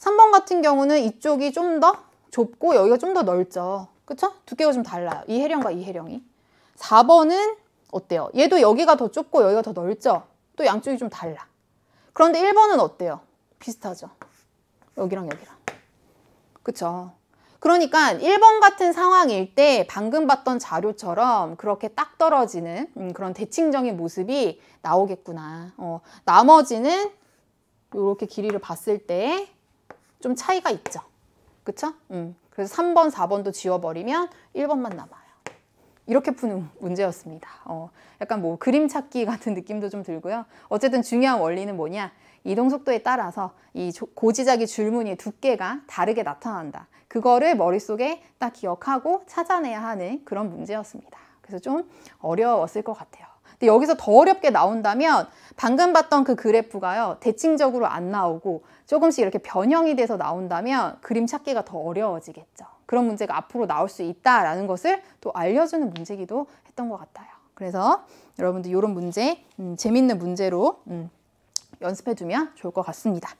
3번 같은 경우는 이쪽이 좀 더 좁고 여기가 좀 더 넓죠. 그쵸? 두께가 좀 달라요. 이 해령과 이 해령이. 4번은 어때요? 얘도 여기가 더 좁고 여기가 더 넓죠? 또 양쪽이 좀 달라. 그런데 1번은 어때요? 비슷하죠? 여기랑 여기랑. 그쵸? 그러니까 1번 같은 상황일 때 방금 봤던 자료처럼 그렇게 딱 떨어지는 음, 그런 대칭적인 모습이 나오겠구나. 어, 나머지는 이렇게 길이를 봤을 때 좀 차이가 있죠. 그쵸? 음, 그래서 3번, 4번도 지워버리면 1번만 남아. 이렇게 푸는 문제였습니다. 어, 약간 뭐 그림 찾기 같은 느낌도 좀 들고요. 어쨌든 중요한 원리는 뭐냐? 이동 속도에 따라서 이 고지자기 줄무늬의 두께가 다르게 나타난다. 그거를 머릿속에 딱 기억하고 찾아내야 하는 그런 문제였습니다. 그래서 좀 어려웠을 것 같아요. 근데 여기서 더 어렵게 나온다면 방금 봤던 그 그래프가요. 대칭적으로 안 나오고 조금씩 이렇게 변형이 돼서 나온다면 그림 찾기가 더 어려워지겠죠. 그런 문제가 앞으로 나올 수 있다라는 것을 또 알려주는 문제기도 했던 것 같아요. 그래서 여러분들 이런 문제 음, 재밌는 문제로 음, 연습해 두면 좋을 것 같습니다.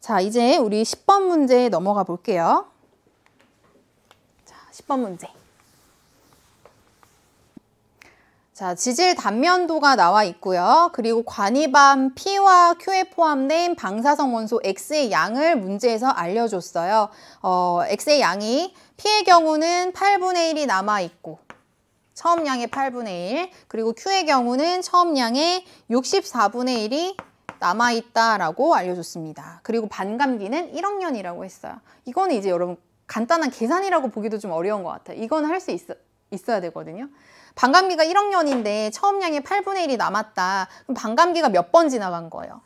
자 이제 우리 10번 문제 넘어가 볼게요. 자 10번 문제. 자, 지질 단면도가 나와 있고요. 그리고 관이밤 P와 Q에 포함된 방사성 원소 X의 양을 문제에서 알려줬어요. 어, X의 양이 P의 경우는 8분의 1이 남아있고 처음 양의 8분의 1 그리고 Q의 경우는 처음 양의 64분의 1이 남아있다라고 알려줬습니다. 그리고 반감기는 1억 년이라고 했어요. 이거는 이제 여러분 간단한 계산이라고 보기도 좀 어려운 것 같아요. 이건 할 수 있어야 되거든요. 반감기가 1억 년인데 처음 양의 8분의 1이 남았다. 그럼 반감기가 몇 번 지나간 거예요?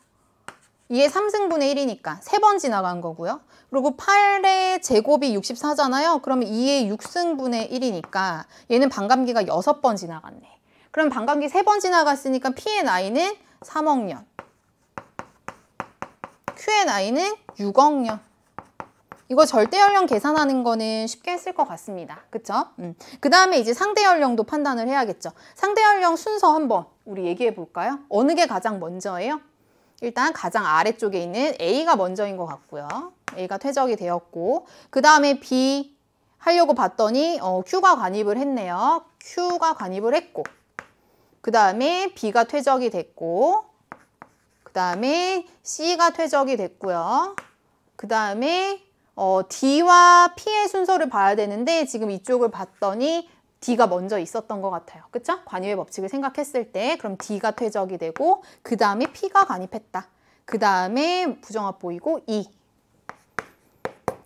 이게 3승분의 1이니까 3번 지나간 거고요. 그리고 8의 제곱이 64잖아요. 그러면 2의 6승분의 1이니까 얘는 반감기가 6번 지나갔네. 그럼 반감기 3번 지나갔으니까 P의 나이는 3억년. Q의 나이는 6억년. 이거 절대 연령 계산하는 거는 쉽게 했을 것 같습니다. 그쵸? 음. 그 다음에 이제 상대 연령도 판단을 해야겠죠. 상대 연령 순서 한번 우리 얘기해 볼까요? 어느 게 가장 먼저예요? 일단 가장 아래쪽에 있는 A가 먼저인 것 같고요. A가 퇴적이 되었고 그 다음에 B 하려고 봤더니 어, Q가 관입을 했네요. Q가 관입을 했고 그 다음에 B가 퇴적이 됐고 그 다음에 C가 퇴적이 됐고요. 그 다음에 어, D와 P의 순서를 봐야 되는데 지금 이쪽을 봤더니 D가 먼저 있었던 것 같아요. 그쵸? 관유의 법칙을 생각했을 때 그럼 D가 퇴적이 되고 그 다음에 P가 간입했다. 그 다음에 부정합 보이고 E.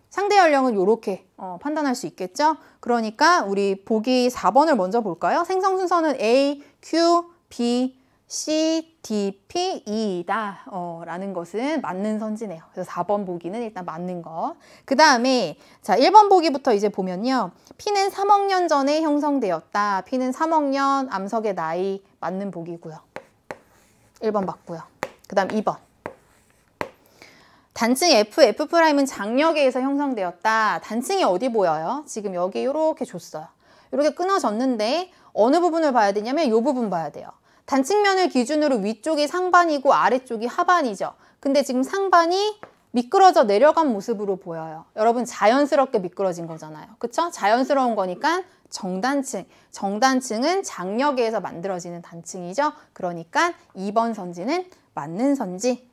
상대 연령은 이렇게 어, 판단할 수 있겠죠? 그러니까 우리 보기 4번을 먼저 볼까요? 생성 순서는 A, Q, B, CDPE이다 어, 라는 것은 맞는 선지네요. 그래서 4번 보기는 일단 맞는 거. 그 다음에 자 1번 보기부터 이제 보면요. P는 3억 년 전에 형성되었다. P는 3억 년 암석의 나이 맞는 보기고요. 1번 맞고요. 그 다음 2번. 단층 F, F'은 장력에서 형성되었다. 단층이 어디 보여요? 지금 여기 이렇게 줬어요. 이렇게 끊어졌는데 어느 부분을 봐야 되냐면 이 부분 봐야 돼요. 단측면을 기준으로 위쪽이 상반이고 아래쪽이 하반이죠. 근데 지금 상반이 미끄러져 내려간 모습으로 보여요. 여러분 자연스럽게 미끄러진 거잖아요. 그렇죠 자연스러운 거니까 정단층. 정단층은 장력에서 만들어지는 단층이죠. 그러니까 2번 선지는 맞는 선지.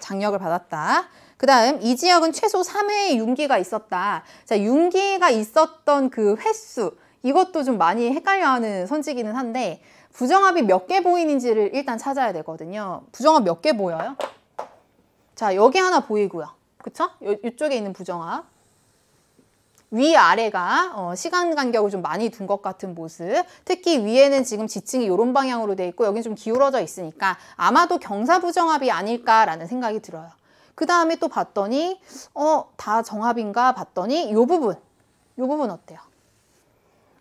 장력을 받았다. 그 다음 이 지역은 최소 3회의 윤기가 있었다. 자, 윤기가 있었던 그 횟수. 이것도 좀 많이 헷갈려하는 선지기는 한데 부정합이 몇 개 보이는지를 일단 찾아야 되거든요. 부정합 몇 개 보여요? 자, 여기 하나 보이고요. 그쵸? 요, 이쪽에 있는 부정합. 위아래가 어, 시간 간격을 좀 많이 둔 것 같은 모습 특히 위에는 지금 지층이 이런 방향으로 돼 있고 여기는 좀 기울어져 있으니까 아마도 경사부정합이 아닐까라는 생각이 들어요 그 다음에 또 봤더니 어다 정합인가 봤더니 이 부분 이 부분 어때요?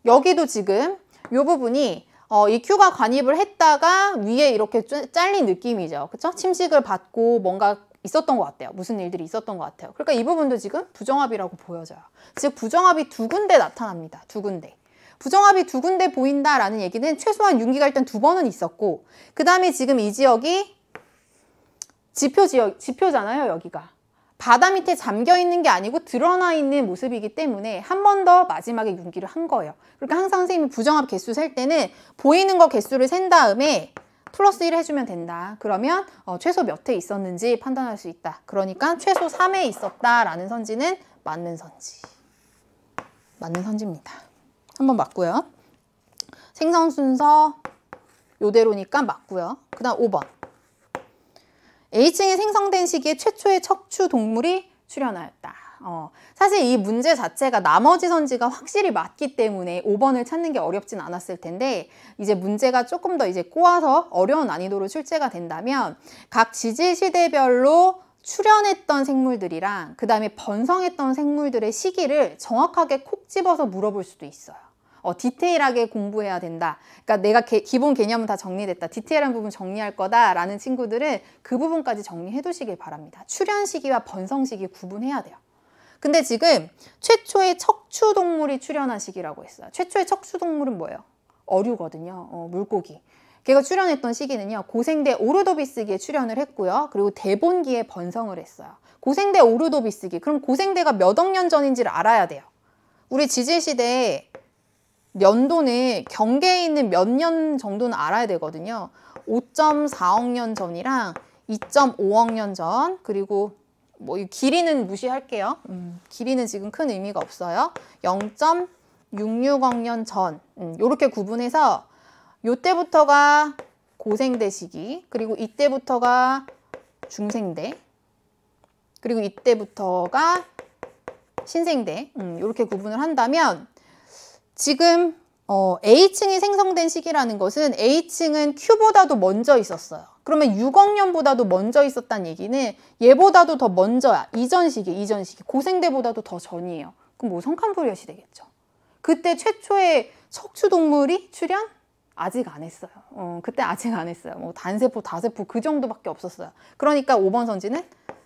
여기도 지금 이 부분이 어, 이 큐가 관입을 했다가 위에 이렇게 잘린 느낌이죠. 그렇죠? 침식을 받고 뭔가 있었던 것 같아요. 무슨 일들이 있었던 것 같아요. 그러니까 이 부분도 지금 부정합이라고 보여져요. 즉 부정합이 두 군데 나타납니다. 두 군데. 부정합이 두 군데 보인다라는 얘기는 최소한 윤기가 일단 두 번은 있었고 그 다음에 지금 이 지역이 지표 지역, 지표잖아요 여기가 바다 밑에 잠겨 있는 게 아니고 드러나 있는 모습이기 때문에 한 번 더 마지막에 윤기를 한 거예요. 그러니까 항상 선생님이 부정합 개수 셀 때는 보이는 거 개수를 센 다음에 플러스 1 해주면 된다. 그러면 어, 최소 몇 회 있었는지 판단할 수 있다. 그러니까 최소 3회 있었다라는 선지는 맞는 선지. 맞는 선지입니다. 한 번 맞고요. 생성 순서 요대로니까 맞고요. 그 다음 5번. H층이 생성된 시기에 최초의 척추 동물이 출현하였다. 어, 사실 이 문제 자체가 나머지 선지가 확실히 맞기 때문에 5번을 찾는 게 어렵진 않았을 텐데 이제 문제가 조금 더 이제 꼬아서 어려운 난이도로 출제가 된다면 각 지질 시대별로 출현했던 생물들이랑 그 다음에 번성했던 생물들의 시기를 정확하게 콕 집어서 물어볼 수도 있어요. 어, 디테일하게 공부해야 된다. 그러니까 내가 개, 기본 개념은 다 정리됐다. 디테일한 부분 정리할 거다라는 친구들은 그 부분까지 정리해 두시길 바랍니다. 출현 시기와 번성 시기 구분해야 돼요. 근데 지금 최초의 척추동물이 출현한 시기라고 했어요. 최초의 척추동물은 뭐예요? 어류거든요. 어, 물고기. 걔가 출현했던 시기는요. 고생대 오르도비스기에 출현을 했고요. 그리고 대본기에 번성을 했어요. 고생대 오르도비스기. 그럼 고생대가 몇 억 년 전인지를 알아야 돼요. 우리 지질시대에 연도는 경계에 있는 몇 년 정도는 알아야 되거든요. 5.4억 년 전이랑 2.5억 년 전, 그리고 뭐 이 길이는 무시할게요. 음, 길이는 지금 큰 의미가 없어요. 0.66억 년 전, 음, 이렇게 구분해서 요때부터가 고생대 시기, 그리고 이때부터가 중생대, 그리고 이때부터가 신생대, 음, 이렇게 구분을 한다면 지금 어, A층이 생성된 시기라는 것은 A층은 Q보다도 먼저 있었어요. 그러면 6억 년보다도 먼저 있었다는 얘기는 얘보다도 더 먼저야. 이전 시기, 이전 시기. 고생대보다도 더 전이에요. 그럼 뭐 성캄브리아 시되겠죠 그때 최초의 척추 동물이 출현? 아직 안 했어요. 어, 그때 아직 안 했어요. 뭐 단세포, 다세포 그 정도밖에 없었어요. 그러니까 5번 선지는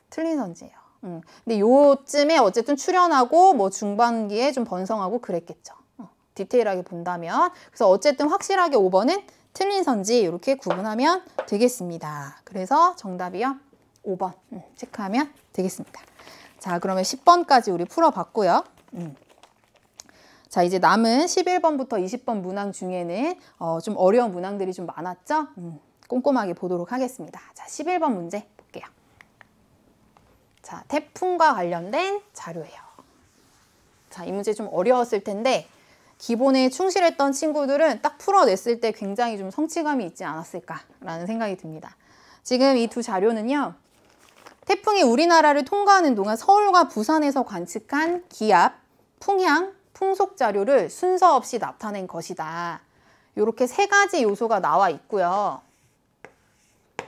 틀린 선지예요. 음. 근데 요쯤에 어쨌든 출현하고 뭐 중반기에 좀 번성하고 그랬겠죠. 디테일하게 본다면 그래서 어쨌든 확실하게 5번은 틀린 선지 이렇게 구분하면 되겠습니다. 그래서 정답이요. 5번 음, 체크하면 되겠습니다. 자 그러면 10번까지 우리 풀어봤고요. 음. 자 이제 남은 11번부터 20번 문항 중에는 어, 좀 어려운 문항들이 좀 많았죠? 음, 꼼꼼하게 보도록 하겠습니다. 자 11번 문제 볼게요. 자 태풍과 관련된 자료예요. 자이 문제 좀 어려웠을 텐데 기본에 충실했던 친구들은 딱 풀어냈을 때 굉장히 좀 성취감이 있지 않았을까라는 생각이 듭니다. 지금 이 두 자료는요. 태풍이 우리나라를 통과하는 동안 서울과 부산에서 관측한 기압, 풍향, 풍속 자료를 순서 없이 나타낸 것이다. 이렇게 세 가지 요소가 나와 있고요.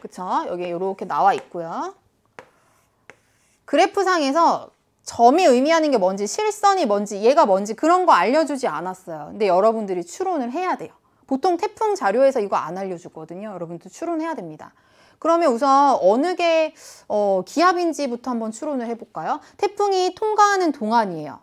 그쵸? 여기 이렇게 나와 있고요. 그래프상에서 점이 의미하는 게 뭔지 실선이 뭔지 얘가 뭔지 그런 거 알려주지 않았어요. 근데 여러분들이 추론을 해야 돼요. 보통 태풍 자료에서 이거 안 알려주거든요. 여러분들 추론해야 됩니다. 그러면 우선 어느 게 어, 기압인지부터 한번 추론을 해볼까요? 태풍이 통과하는 동안이에요.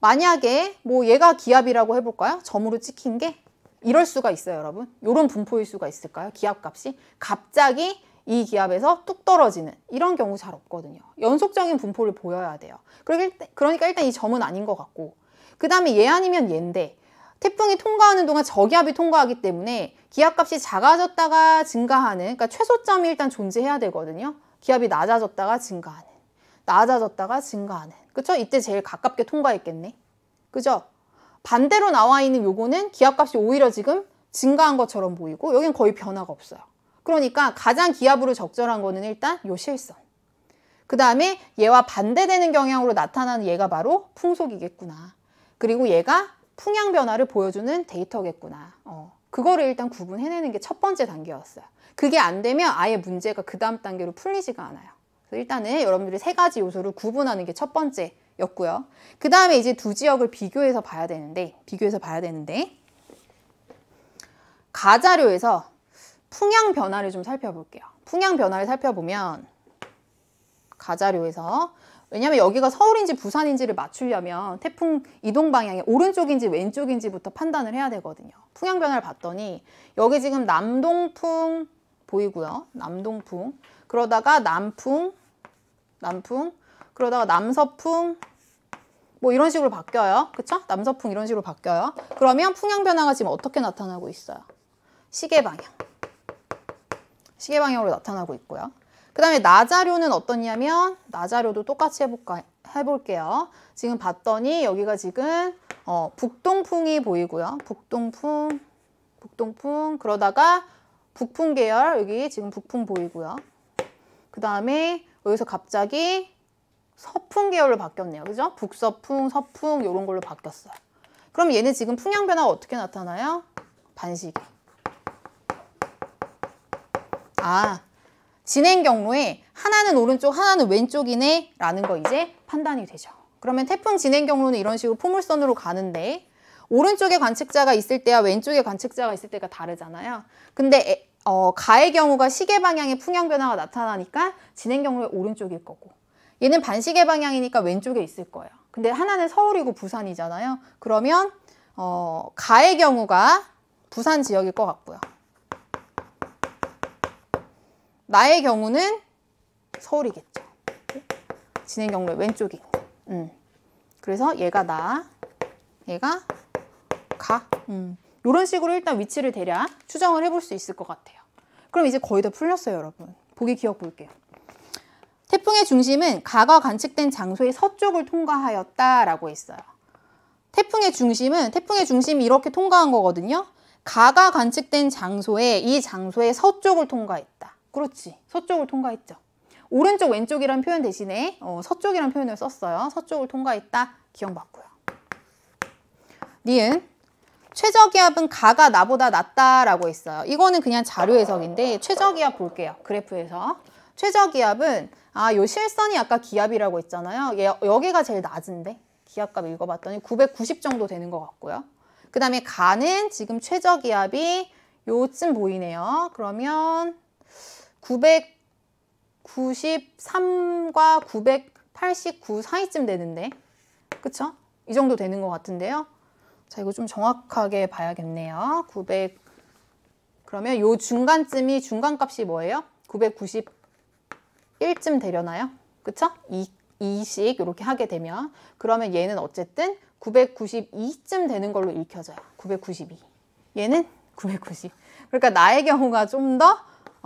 만약에 뭐 얘가 기압이라고 해볼까요? 점으로 찍힌 게 이럴 수가 있어요 여러분 이런 분포일 수가 있을까요? 기압값이 갑자기 이 기압에서 뚝 떨어지는 이런 경우 잘 없거든요. 연속적인 분포를 보여야 돼요. 그러니까 일단 이 점은 아닌 것 같고 그 다음에 얘 아니면 얘인데 태풍이 통과하는 동안 저기압이 통과하기 때문에 기압값이 작아졌다가 증가하는 그러니까 최소점이 일단 존재해야 되거든요. 기압이 낮아졌다가 증가하는 낮아졌다가 증가하는 그죠 이때 제일 가깝게 통과했겠네. 그죠? 반대로 나와 있는 요거는 기압값이 오히려 지금 증가한 것처럼 보이고 여긴 거의 변화가 없어요. 그러니까 가장 기압으로 적절한 거는 일단 요 실선. 그 다음에 얘와 반대되는 경향으로 나타나는 얘가 바로 풍속이겠구나. 그리고 얘가 풍향 변화를 보여주는 데이터겠구나. 어, 그거를 일단 구분해내는 게 첫 번째 단계였어요. 그게 안 되면 아예 문제가 그 다음 단계로 풀리지가 않아요. 그래서 일단은 여러분들이 세 가지 요소를 구분하는 게 첫 번째였고요. 그 다음에 이제 두 지역을 비교해서 봐야 되는데, 비교해서 봐야 되는데, 가자료에서 풍향 변화를 좀 살펴볼게요. 풍향 변화를 살펴보면 가자료에서 왜냐하면 여기가 서울인지 부산인지를 맞추려면 태풍 이동 방향이 오른쪽인지 왼쪽인지부터 판단을 해야 되거든요. 풍향 변화를 봤더니 여기 지금 남동풍 보이고요. 남동풍 그러다가 남풍 남풍 그러다가 남서풍 뭐 이런 식으로 바뀌어요. 그쵸? 남서풍 이런 식으로 바뀌어요. 그러면 풍향 변화가 지금 어떻게 나타나고 있어요? 시계 방향 시계 방향으로 나타나고 있고요. 그 다음에 나자료는 어떠냐면 나자료도 똑같이 해볼까, 해볼게요. 지금 봤더니 여기가 지금 어, 북동풍이 보이고요. 북동풍, 북동풍 그러다가 북풍 계열 여기 지금 북풍 보이고요. 그 다음에 여기서 갑자기 서풍 계열로 바뀌었네요. 그죠? 북서풍, 서풍 이런 걸로 바뀌었어요. 그럼 얘는 지금 풍향 변화가 어떻게 나타나요? 반시계. 아 진행 경로에 하나는 오른쪽 하나는 왼쪽이네 라는 거 이제 판단이 되죠. 그러면 태풍 진행 경로는 이런 식으로 포물선으로 가는데 오른쪽에 관측자가 있을 때와 왼쪽에 관측자가 있을 때가 다르잖아요. 근데 에, 어, 가의 경우가 시계 방향의 풍향 변화가 나타나니까 진행 경로의 오른쪽일 거고 얘는 반시계 방향이니까 왼쪽에 있을 거예요. 근데 하나는 서울이고 부산이잖아요. 그러면 어, 가의 경우가 부산 지역일 것 같고요. 나의 경우는 서울이겠죠. 진행 경로 왼쪽이. 음. 그래서 얘가 나, 얘가 가. 음. 이런 식으로 일단 위치를 대략 추정을 해볼 수 있을 것 같아요. 그럼 이제 거의 다 풀렸어요, 여러분. 보기 기억 볼게요. 태풍의 중심은 가가 관측된 장소의 서쪽을 통과하였다라고 했어요. 태풍의 중심은 태풍의 중심이 이렇게 통과한 거거든요. 가가 관측된 장소에 이 장소의 서쪽을 통과했다. 그렇지. 서쪽을 통과했죠. 오른쪽 왼쪽이란 표현 대신에 어, 서쪽이란 표현을 썼어요. 서쪽을 통과했다. 기억받고요 니은 최저기압은 가가 나보다 낮다라고 했어요. 이거는 그냥 자료 해석인데 최저기압 볼게요. 그래프에서. 최저기압은 아, 요 실선이 아까 기압이라고 했잖아요. 얘, 여기가 제일 낮은데 기압값 읽어봤더니 990 정도 되는 것 같고요. 그 다음에 가는 지금 최저기압이 요쯤 보이네요. 그러면 993과 989 사이쯤 되는데 그쵸? 이 정도 되는 것 같은데요. 자 이거 좀 정확하게 봐야겠네요. 900 그러면 요 중간쯤이 중간값이 뭐예요? 991쯤 되려나요? 그쵸? 2, 2씩 이렇게 하게 되면 그러면 얘는 어쨌든 992쯤 되는 걸로 읽혀져요. 992. 얘는 990. 그러니까 나의 경우가 좀더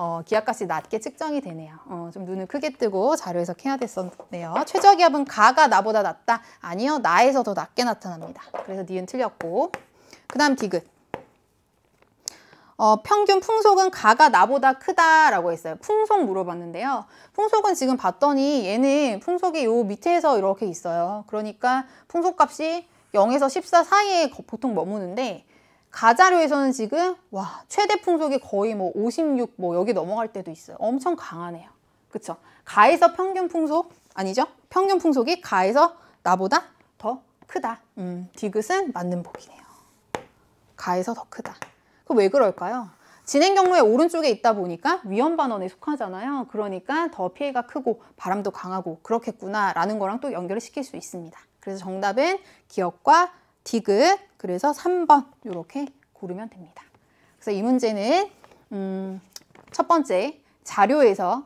어, 기압값이 낮게 측정이 되네요. 어, 좀 눈을 크게 뜨고 자료 해석해야 됐었네요. 최저 기압은 가가 나보다 낮다? 아니요, 나에서 더 낮게 나타납니다. 그래서 니은 틀렸고 그 다음 디귿 어, 평균 풍속은 가가 나보다 크다라고 했어요. 풍속 물어봤는데요. 풍속은 지금 봤더니 얘는 풍속이 요 밑에서 이렇게 있어요. 그러니까 풍속값이 0에서 14 사이에 보통 머무는데 가자료에서는 지금 와 최대 풍속이 거의 뭐 56뭐 뭐 여기 넘어갈 때도 있어요. 엄청 강하네요. 그쵸? 가에서 평균 풍속 아니죠? 평균 풍속이 가에서 나보다 더 크다. 음, 디귿은 맞는 복이네요. 가에서 더 크다. 그 왜 그럴까요? 진행 경로의 오른쪽에 있다 보니까 위험 반원에 속하잖아요. 그러니까 더 피해가 크고 바람도 강하고 그렇겠구나라는 거랑 또 연결을 시킬 수 있습니다. 그래서 정답은 기억과 디귿 그래서 3번 이렇게 고르면 됩니다. 그래서 이 문제는 음, 첫 번째 자료에서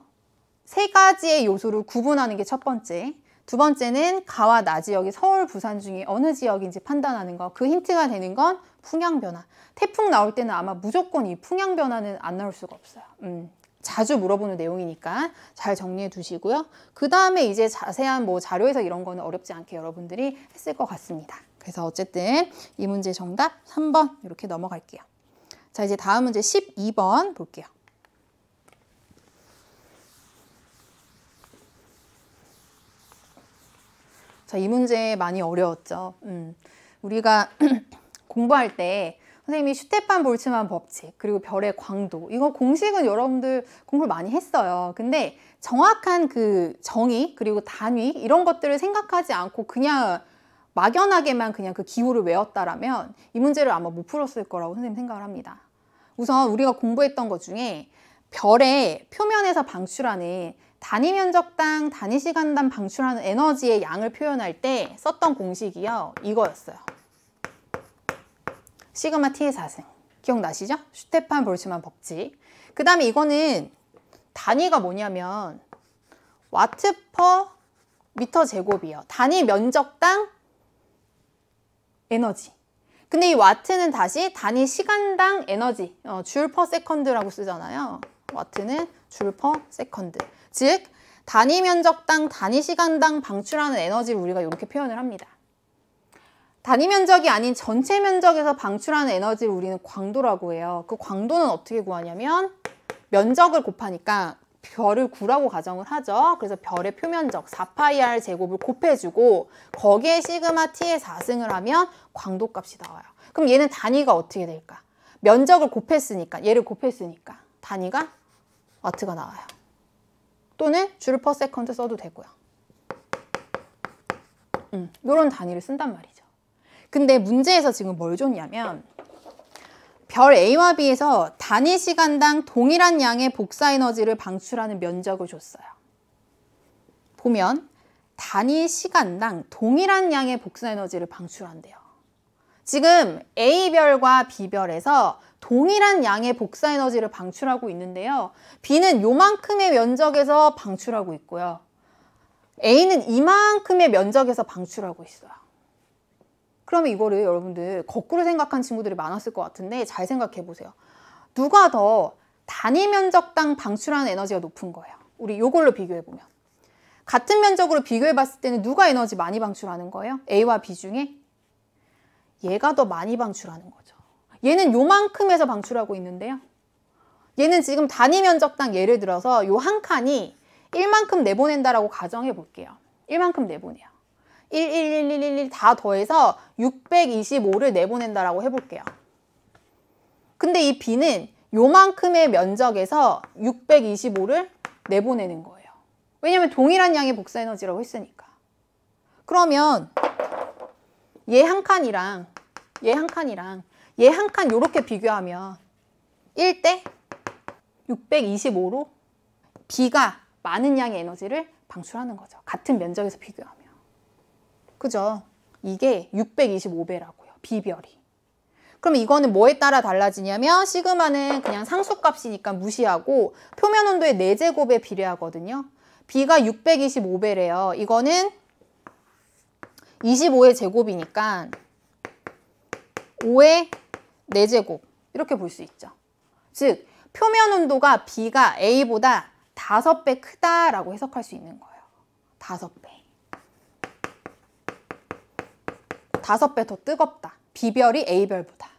세 가지의 요소를 구분하는 게 첫 번째 두 번째는 가와 나 지역이 서울, 부산 중에 어느 지역인지 판단하는 거. 그 힌트가 되는 건 풍향 변화. 태풍 나올 때는 아마 무조건 이 풍향 변화는 안 나올 수가 없어요. 음. 자주 물어보는 내용이니까 잘 정리해 두시고요. 그 다음에 이제 자세한 뭐 자료에서 이런 거는 어렵지 않게 여러분들이 했을 것 같습니다. 그래서 어쨌든 이 문제 정답 3번 이렇게 넘어갈게요. 자, 이제 다음 문제 12번 볼게요. 자, 이 문제 많이 어려웠죠. 음, 우리가 공부할 때 선생님이 슈테판 볼츠만 법칙 그리고 별의 광도 이거 공식은 여러분들 공부를 많이 했어요 근데 정확한 그 정의 그리고 단위 이런 것들을 생각하지 않고 그냥 막연하게만 그냥 그 기호를 외웠다라면 이 문제를 아마 못 풀었을 거라고 선생님 생각을 합니다. 우선 우리가 공부했던 것 중에 별의 표면에서 방출하는 단위 면적당, 단위 시간당 방출하는 에너지의 양을 표현할 때 썼던 공식이요. 이거였어요. 시그마 T의 사승. 기억나시죠? 슈테판 볼츠만 법칙. 그 다음에 이거는 단위가 뭐냐면 와트 퍼 미터 제곱이요. 단위 면적당 에너지. 근데 이 와트는 다시 단위 시간당 에너지, 어, 줄퍼 세컨드라고 쓰잖아요. 와트는 줄 퍼 세컨드. 즉, 단위 면적당 단위 시간당 방출하는 에너지를 우리가 이렇게 표현을 합니다. 단위 면적이 아닌 전체 면적에서 방출하는 에너지를 우리는 광도라고 해요. 그 광도는 어떻게 구하냐면 면적을 곱하니까 별을 구라고 가정을 하죠. 그래서 별의 표면적 4파이R 제곱을 곱해주고 거기에 시그마 t의 4승을 하면 광도값이 나와요. 그럼 얘는 단위가 어떻게 될까? 면적을 곱했으니까 얘를 곱했으니까 단위가 와트가 나와요. 또는 줄 퍼 세컨드 써도 되고요. 음, 이런 단위를 쓴단 말이죠. 근데 문제에서 지금 뭘 줬냐면 별 A와 B에서 단위 시간당 동일한 양의 복사 에너지를 방출하는 면적을 줬어요. 보면 단위 시간당 동일한 양의 복사 에너지를 방출한대요. 지금 A별과 B별에서 동일한 양의 복사 에너지를 방출하고 있는데요. B는 요만큼의 면적에서 방출하고 있고요. A는 이만큼의 면적에서 방출하고 있어요. 그러면 이거를 여러분들 거꾸로 생각한 친구들이 많았을 것 같은데 잘 생각해 보세요. 누가 더 단위 면적당 방출하는 에너지가 높은 거예요. 우리 이걸로 비교해 보면. 같은 면적으로 비교해 봤을 때는 누가 에너지 많이 방출하는 거예요? A와 B 중에? 얘가 더 많이 방출하는 거죠. 얘는 요만큼에서 방출하고 있는데요. 얘는 지금 단위 면적당 예를 들어서 요 한 칸이 1만큼 내보낸다라고 가정해 볼게요. 1만큼 내보내요. 1111111다 더해서 625를 내보낸다라고 해볼게요. 근데 이 B는 요만큼의 면적에서 625를 내보내는 거예요. 왜냐면 동일한 양의 복사 에너지라고 했으니까. 그러면 얘 한 칸이랑 얘 한 칸이랑 얘 한 칸 이렇게 비교하면 1대 625로 B가 많은 양의 에너지를 방출하는 거죠. 같은 면적에서 비교하면. 그죠? 이게 625배라고요. 비별이. 그럼 이거는 뭐에 따라 달라지냐면 시그마는 그냥 상수값이니까 무시하고 표면 온도의 4제곱에 비례하거든요. B가 625배래요. 이거는 25의 제곱이니까 5의 4제곱 이렇게 볼 수 있죠. 즉 표면 온도가 B가 A보다 5배 크다라고 해석할 수 있는 거예요. 5배. 다섯 배 더 뜨겁다. 비별이 A별보다.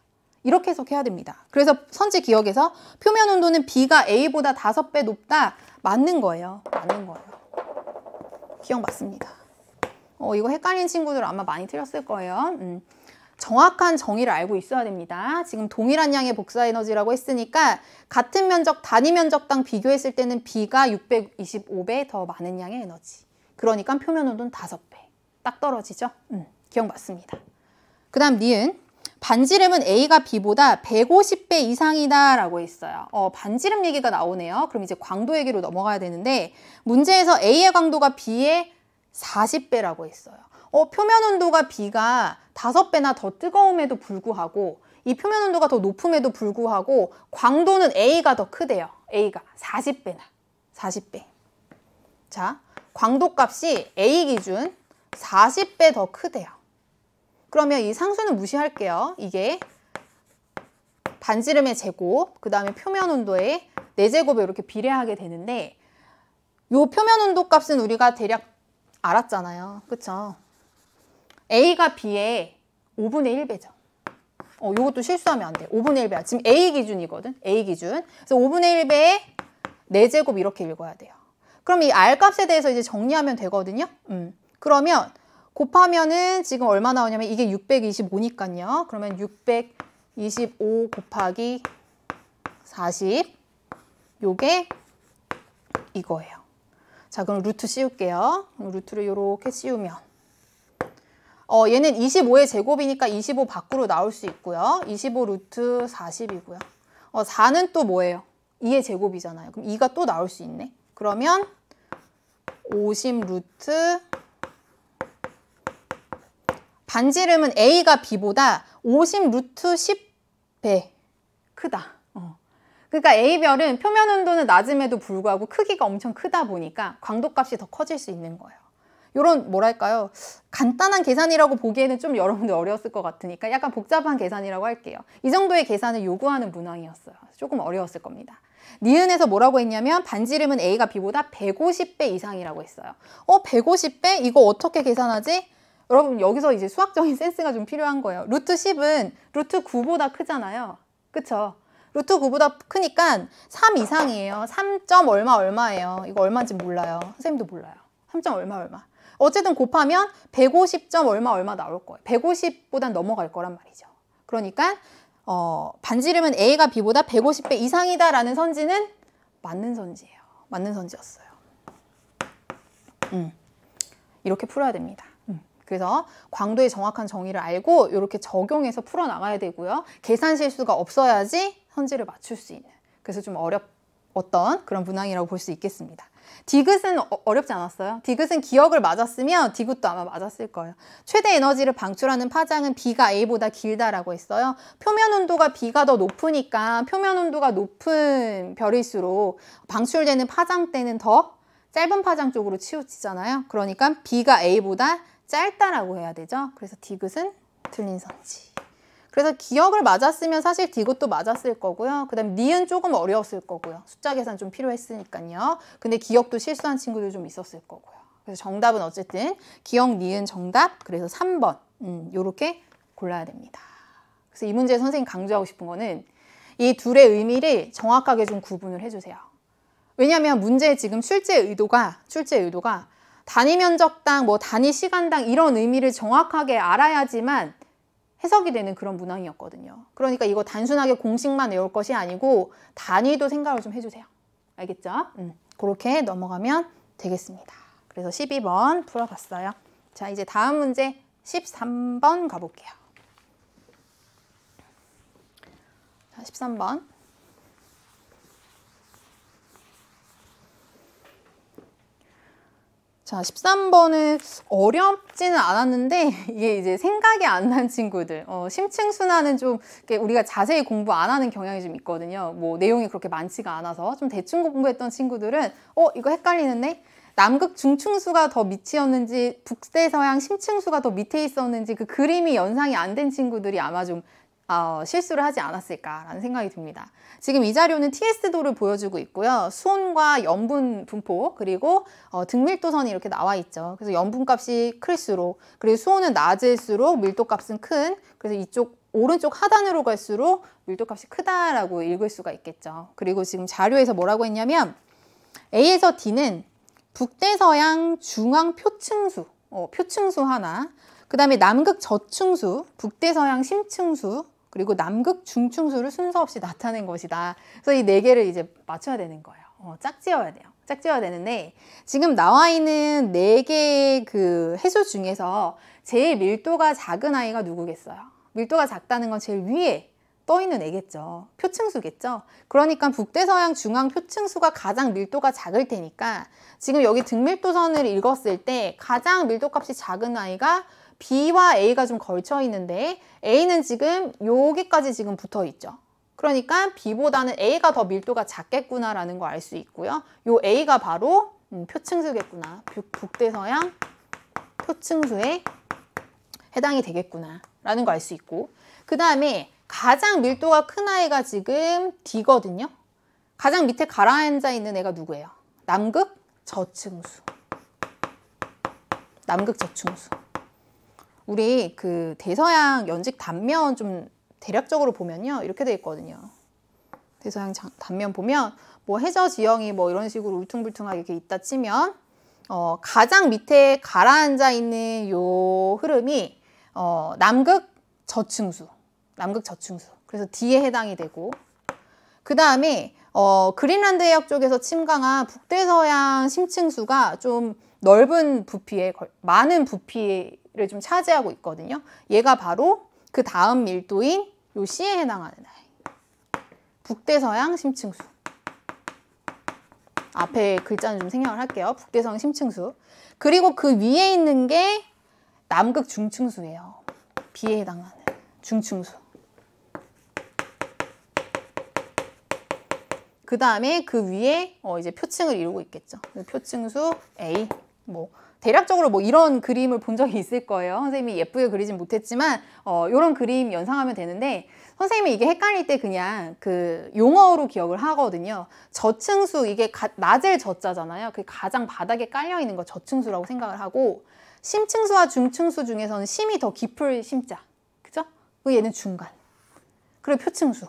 이렇게 해석해야 됩니다. 그래서 선지 기억에서 표면 온도는 B가 A보다 다섯 배 높다. 맞는 거예요. 맞는 거예요. 기억 맞습니다. 어, 이거 헷갈린 친구들 아마 많이 틀렸을 거예요. 음. 정확한 정의를 알고 있어야 됩니다. 지금 동일한 양의 복사 에너지라고 했으니까 같은 면적, 단위 면적당 비교했을 때는 B가 625배 더 많은 양의 에너지. 그러니까 표면 온도는 5배. 딱 떨어지죠? 음. 기억맞습니다. 그 다음 니은 반지름은 A가 B보다 150배 이상이다 라고 했어요. 어, 반지름 얘기가 나오네요. 그럼 이제 광도 얘기로 넘어가야 되는데 문제에서 A의 광도가 B의 40배라고 했어요. 어, 표면 온도가 B가 5배나 더 뜨거움에도 불구하고 이 표면 온도가 더 높음에도 불구하고 광도는 A가 더 크대요. A가 40배나 40배. 자, 광도 값이 A 기준 40배 더 크대요. 그러면 이 상수는 무시할게요. 이게 반지름의 제곱, 그 다음에 표면 온도의 4제곱에 이렇게 비례하게 되는데 요 표면 온도 값은 우리가 대략 알았잖아요. 그쵸? A가 B의 5분의 1배죠. 어, 요것도 실수하면 안 돼. 5분의 1배야. 지금 A 기준이거든. A 기준. 그래서 5분의 1배의 4제곱 이렇게 읽어야 돼요. 그럼 이 R 값에 대해서 이제 정리하면 되거든요. 음. 그러면 곱하면은 지금 얼마 나오냐면 이게 625니까요. 그러면 625 곱하기 40 요게 이거예요. 자 그럼 루트 씌울게요. 루트를 이렇게 씌우면 어, 얘는 25의 제곱이니까 25 밖으로 나올 수 있고요. 25 루트 40이고요. 어, 4는 또 뭐예요? 2의 제곱이잖아요. 그럼 2가 또 나올 수 있네. 그러면 50 루트 반지름은 A가 B보다 50 루트 10배 크다. 어. 그러니까 A별은 표면 온도는 낮음에도 불구하고 크기가 엄청 크다 보니까 광도값이 더 커질 수 있는 거예요. 이런 뭐랄까요 간단한 계산이라고 보기에는 좀 여러분들 어려웠을 것 같으니까 약간 복잡한 계산이라고 할게요 이 정도의 계산을 요구하는 문항이었어요 조금 어려웠을 겁니다 니은에서 뭐라고 했냐면 반지름은 A가 B보다 150배 이상이라고 했어요 어 150배? 이거 어떻게 계산하지? 여러분 여기서 이제 수학적인 센스가 좀 필요한 거예요. 루트 10은 루트 9보다 크잖아요. 그쵸? 루트 9보다 크니까 3 이상이에요. 3. 얼마 얼마예요. 이거 얼마인지 몰라요. 선생님도 몰라요. 3. 얼마 얼마. 어쨌든 곱하면 150점 얼마 얼마 나올 거예요. 150보단 넘어갈 거란 말이죠. 그러니까 어, 반지름은 A가 B보다 150배 이상이다라는 선지는 맞는 선지예요. 맞는 선지였어요. 음, 이렇게 풀어야 됩니다. 그래서 광도의 정확한 정의를 알고 이렇게 적용해서 풀어나가야 되고요. 계산 실수가 없어야지 선지를 맞출 수 있는 그래서 좀 어렵었던 그런 문항이라고 볼 수 있겠습니다. 디귿은 어, 렵지 않았어요. 디귿은 기억을 맞았으면 디귿도 아마 맞았을 거예요. 최대 에너지를 방출하는 파장은 B가 A보다 길다라고 했어요. 표면 온도가 B가 더 높으니까 표면 온도가 높은 별일수록 방출되는 파장대는 더 짧은 파장 쪽으로 치우치잖아요. 그러니까 B가 A보다 짧다라고 해야 되죠. 그래서 디귿은 들린 선지. 그래서 기억을 맞았으면 사실 디귿도 맞았을 거고요. 그 다음 니은 조금 어려웠을 거고요. 숫자 계산 좀 필요했으니까요. 근데 기억도 실수한 친구들 좀 있었을 거고요. 그래서 정답은 어쨌든 기억, 니은, 정답 그래서 3번 음, 요렇게 골라야 됩니다. 그래서 이 문제 선생님 강조하고 싶은 거는 이 둘의 의미를 정확하게 좀 구분을 해주세요. 왜냐하면 문제 지금 출제 의도가 출제 의도가 단위 면적당, 뭐 단위 시간당 이런 의미를 정확하게 알아야지만 해석이 되는 그런 문항이었거든요. 그러니까 이거 단순하게 공식만 외울 것이 아니고 단위도 생각을 좀 해주세요. 알겠죠? 음, 그렇게 넘어가면 되겠습니다. 그래서 12번 풀어봤어요. 자, 이제 다음 문제 13번 가볼게요. 자, 13번. 자, 13번은 어렵지는 않았는데 이게 이제 생각이 안 난 친구들. 어, 심층 순환은 좀 이렇게 우리가 자세히 공부 안 하는 경향이 좀 있거든요. 뭐 내용이 그렇게 많지가 않아서 좀 대충 공부했던 친구들은 어, 이거 헷갈리는데 남극 중층수가 더 밑이었는지 북대서양 심층수가 더 밑에 있었는지 그 그림이 연상이 안 된 친구들이 아마 좀 어, 실수를 하지 않았을까라는 생각이 듭니다. 지금 이 자료는 TS도를 보여주고 있고요. 수온과 염분 분포 그리고 어, 등밀도선이 이렇게 나와 있죠. 그래서 염분값이 클수록 그리고 수온은 낮을수록 밀도값은 큰 그래서 이쪽 오른쪽 하단으로 갈수록 밀도값이 크다라고 읽을 수가 있겠죠. 그리고 지금 자료에서 뭐라고 했냐면 A에서 D는 북대서양 중앙 표층수, 어, 표층수 하나, 그 다음에 남극 저층수, 북대서양 심층수, 그리고 남극 중충수를 순서 없이 나타낸 것이다. 그래서 이 네 개를 이제 맞춰야 되는 거예요. 어, 짝지어야 돼요. 짝지어야 되는데 지금 나와 있는 네 개의 그 해수 중에서 제일 밀도가 작은 아이가 누구겠어요? 밀도가 작다는 건 제일 위에 떠 있는 애겠죠. 표층수겠죠. 그러니까 북대서양 중앙 표층수가 가장 밀도가 작을 테니까 지금 여기 등밀도선을 읽었을 때 가장 밀도값이 작은 아이가 B와 A가 좀 걸쳐 있는데 A는 지금 여기까지 지금 붙어 있죠. 그러니까 B보다는 A가 더 밀도가 작겠구나라는 거 알 수 있고요. 요 A가 바로 음, 표층수겠구나. 북대서양 표층수에 해당이 되겠구나라는 거 알 수 있고 그 다음에 가장 밀도가 큰 아이가 지금 D거든요. 가장 밑에 가라앉아 있는 애가 누구예요? 남극 저층수. 남극 저층수. 우리 그 대서양 연직 단면 좀 대략적으로 보면요. 이렇게 돼 있거든요. 대서양 단면 보면 뭐 해저 지형이 뭐 이런 식으로 울퉁불퉁하게 이렇게 있다 치면 어, 가장 밑에 가라앉아 있는 요 흐름이 어, 남극 저층수, 남극 저층수. 그래서 D에 해당이 되고 그 다음에 어, 그린란드 해역 쪽에서 침강한 북대서양 심층수가 좀 넓은 부피에 많은 부피에 를좀 차지하고 있거든요. 얘가 바로 그 다음 밀도인 요 C에 해당하는 아 북대서양 심층수. 앞에 글자는 좀 생략을 할게요. 북대서양 심층수. 그리고 그 위에 있는 게 남극 중층수예요. B에 해당하는 중층수. 그 다음에 그 위에 어 이제 표층을 이루고 있겠죠. 표층수 A, 뭐 대략적으로 뭐 이런 그림을 본 적이 있을 거예요. 선생님이 예쁘게 그리진 못했지만 어, 이런 그림 연상하면 되는데 선생님이 이게 헷갈릴 때 그냥 그 용어로 기억을 하거든요. 저층수 이게 가, 낮을 저자잖아요. 그 가장 바닥에 깔려 있는 거 저층수라고 생각을 하고 심층수와 중층수 중에서는 심이 더 깊을 심자. 그죠? 그 얘는 중간. 그리고 표층수.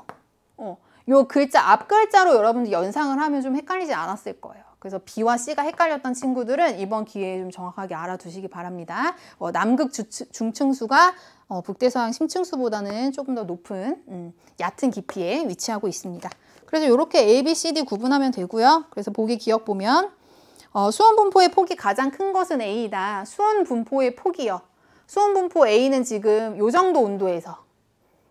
어. 요 글자 앞 글자로 여러분들 연상을 하면 좀 헷갈리지 않았을 거예요. 그래서 B와 C가 헷갈렸던 친구들은 이번 기회에 좀 정확하게 알아두시기 바랍니다. 어, 남극 주치, 중층수가 어, 북대서양 심층수보다는 조금 더 높은 음, 얕은 깊이에 위치하고 있습니다. 그래서 이렇게 A, B, C, D 구분하면 되고요. 그래서 보기 기억 보면 어, 수온 분포의 폭이 가장 큰 것은 a 다 수온 분포의 폭이요. 수온 분포 A는 지금 이 정도 온도에서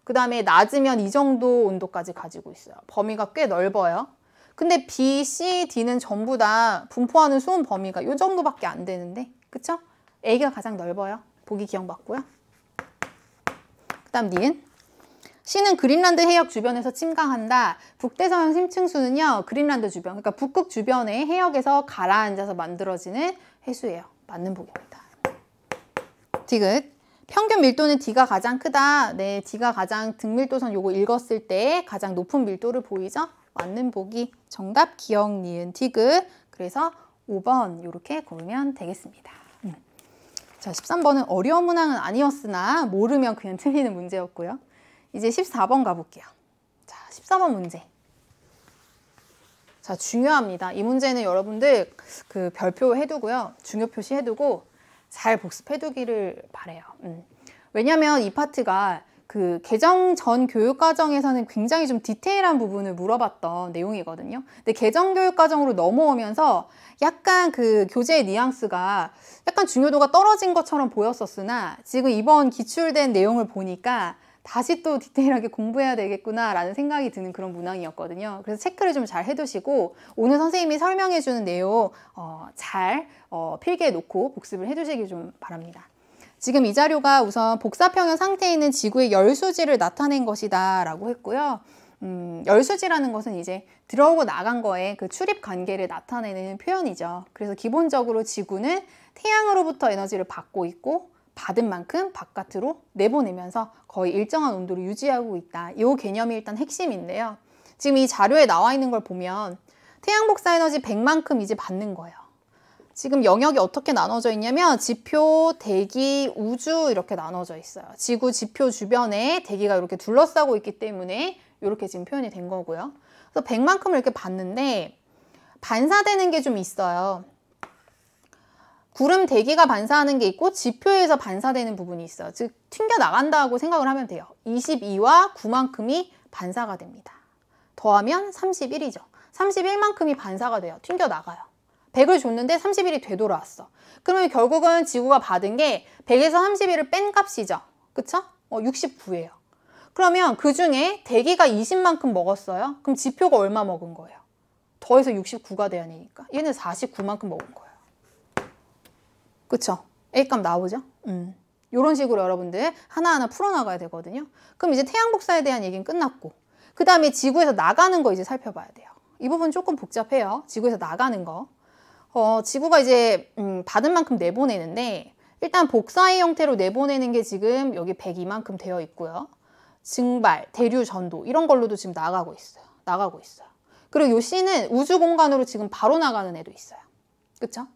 그 다음에 낮으면 이 정도 온도까지 가지고 있어요. 범위가 꽤 넓어요. 근데 B, C, D는 전부 다 분포하는 수온 범위가 이 정도밖에 안 되는데 그쵸? A가 가장 넓어요. 보기 기억받고요그 다음 니은 C는 그린란드 해역 주변에서 침강한다. 북대서양 심층수는요. 그린란드 주변, 그러니까 북극 주변의 해역에서 가라앉아서 만들어지는 해수예요. 맞는 보기입니다. 디귿 평균 밀도는 D가 가장 크다. 네, D가 가장 등밀도선 요거 읽었을 때 가장 높은 밀도를 보이죠? 맞는 보기 정답 기억 니은 티그 그래서 5번 이렇게 고르면 되겠습니다. 음. 자 13번은 어려운 문항은 아니었으나 모르면 그냥 틀리는 문제였고요. 이제 14번 가볼게요. 자 14번 문제. 자 중요합니다. 이 문제는 여러분들 그 별표 해두고요. 중요 표시 해두고 잘 복습해두기를 바래요. 음. 왜냐면이 파트가 그 개정 전 교육과정에서는 굉장히 좀 디테일한 부분을 물어봤던 내용이거든요. 근데 개정 교육과정으로 넘어오면서 약간 그 교재의 뉘앙스가 약간 중요도가 떨어진 것처럼 보였었으나 지금 이번 기출된 내용을 보니까 다시 또 디테일하게 공부해야 되겠구나라는 생각이 드는 그런 문항이었거든요. 그래서 체크를 좀 잘 해두시고 오늘 선생님이 설명해주는 내용 어, 잘 어, 필기해 놓고 복습을 해두시길좀 바랍니다. 지금 이 자료가 우선 복사평형 상태에 있는 지구의 열수지를 나타낸 것이다 라고 했고요. 음, 열수지라는 것은 이제 들어오고 나간 거에 그 출입 관계를 나타내는 표현이죠. 그래서 기본적으로 지구는 태양으로부터 에너지를 받고 있고 받은 만큼 바깥으로 내보내면서 거의 일정한 온도를 유지하고 있다. 이 개념이 일단 핵심인데요. 지금 이 자료에 나와 있는 걸 보면 태양 복사 에너지 100만큼 이제 받는 거예요. 지금 영역이 어떻게 나눠져 있냐면 지표, 대기, 우주 이렇게 나눠져 있어요. 지구 지표 주변에 대기가 이렇게 둘러싸고 있기 때문에 이렇게 지금 표현이 된 거고요. 그래서 100만큼 이렇게 봤는데 반사되는 게 좀 있어요. 구름 대기가 반사하는 게 있고 지표에서 반사되는 부분이 있어요. 즉 튕겨 나간다고 생각을 하면 돼요. 22와 9만큼이 반사가 됩니다. 더하면 31이죠. 31만큼이 반사가 돼요. 튕겨 나가요. 100을 줬는데 30일이 되돌아왔어. 그러면 결국은 지구가 받은 게 100에서 30일을 뺀 값이죠. 그쵸? 어, 69예요. 그러면 그 중에 대기가 20만큼 먹었어요. 그럼 지표가 얼마 먹은 거예요? 더해서 69가 돼야 되니까. 얘는 49만큼 먹은 거예요. 그쵸? A값 나오죠? 음. 이런 식으로 여러분들 하나하나 풀어나가야 되거든요. 그럼 이제 태양복사에 대한 얘기는 끝났고 그 다음에 지구에서 나가는 거 이제 살펴봐야 돼요. 이 부분 조금 복잡해요. 지구에서 나가는 거. 어, 지구가 이제 음, 받은 만큼 내보내는데 일단 복사의 형태로 내보내는 게 지금 여기 102만큼 되어 있고요. 증발, 대류 전도 이런 걸로도 지금 나가고 있어요. 나가고 있어요. 그리고 요 C는 우주 공간으로 지금 바로 나가는 애도 있어요. 그쵸?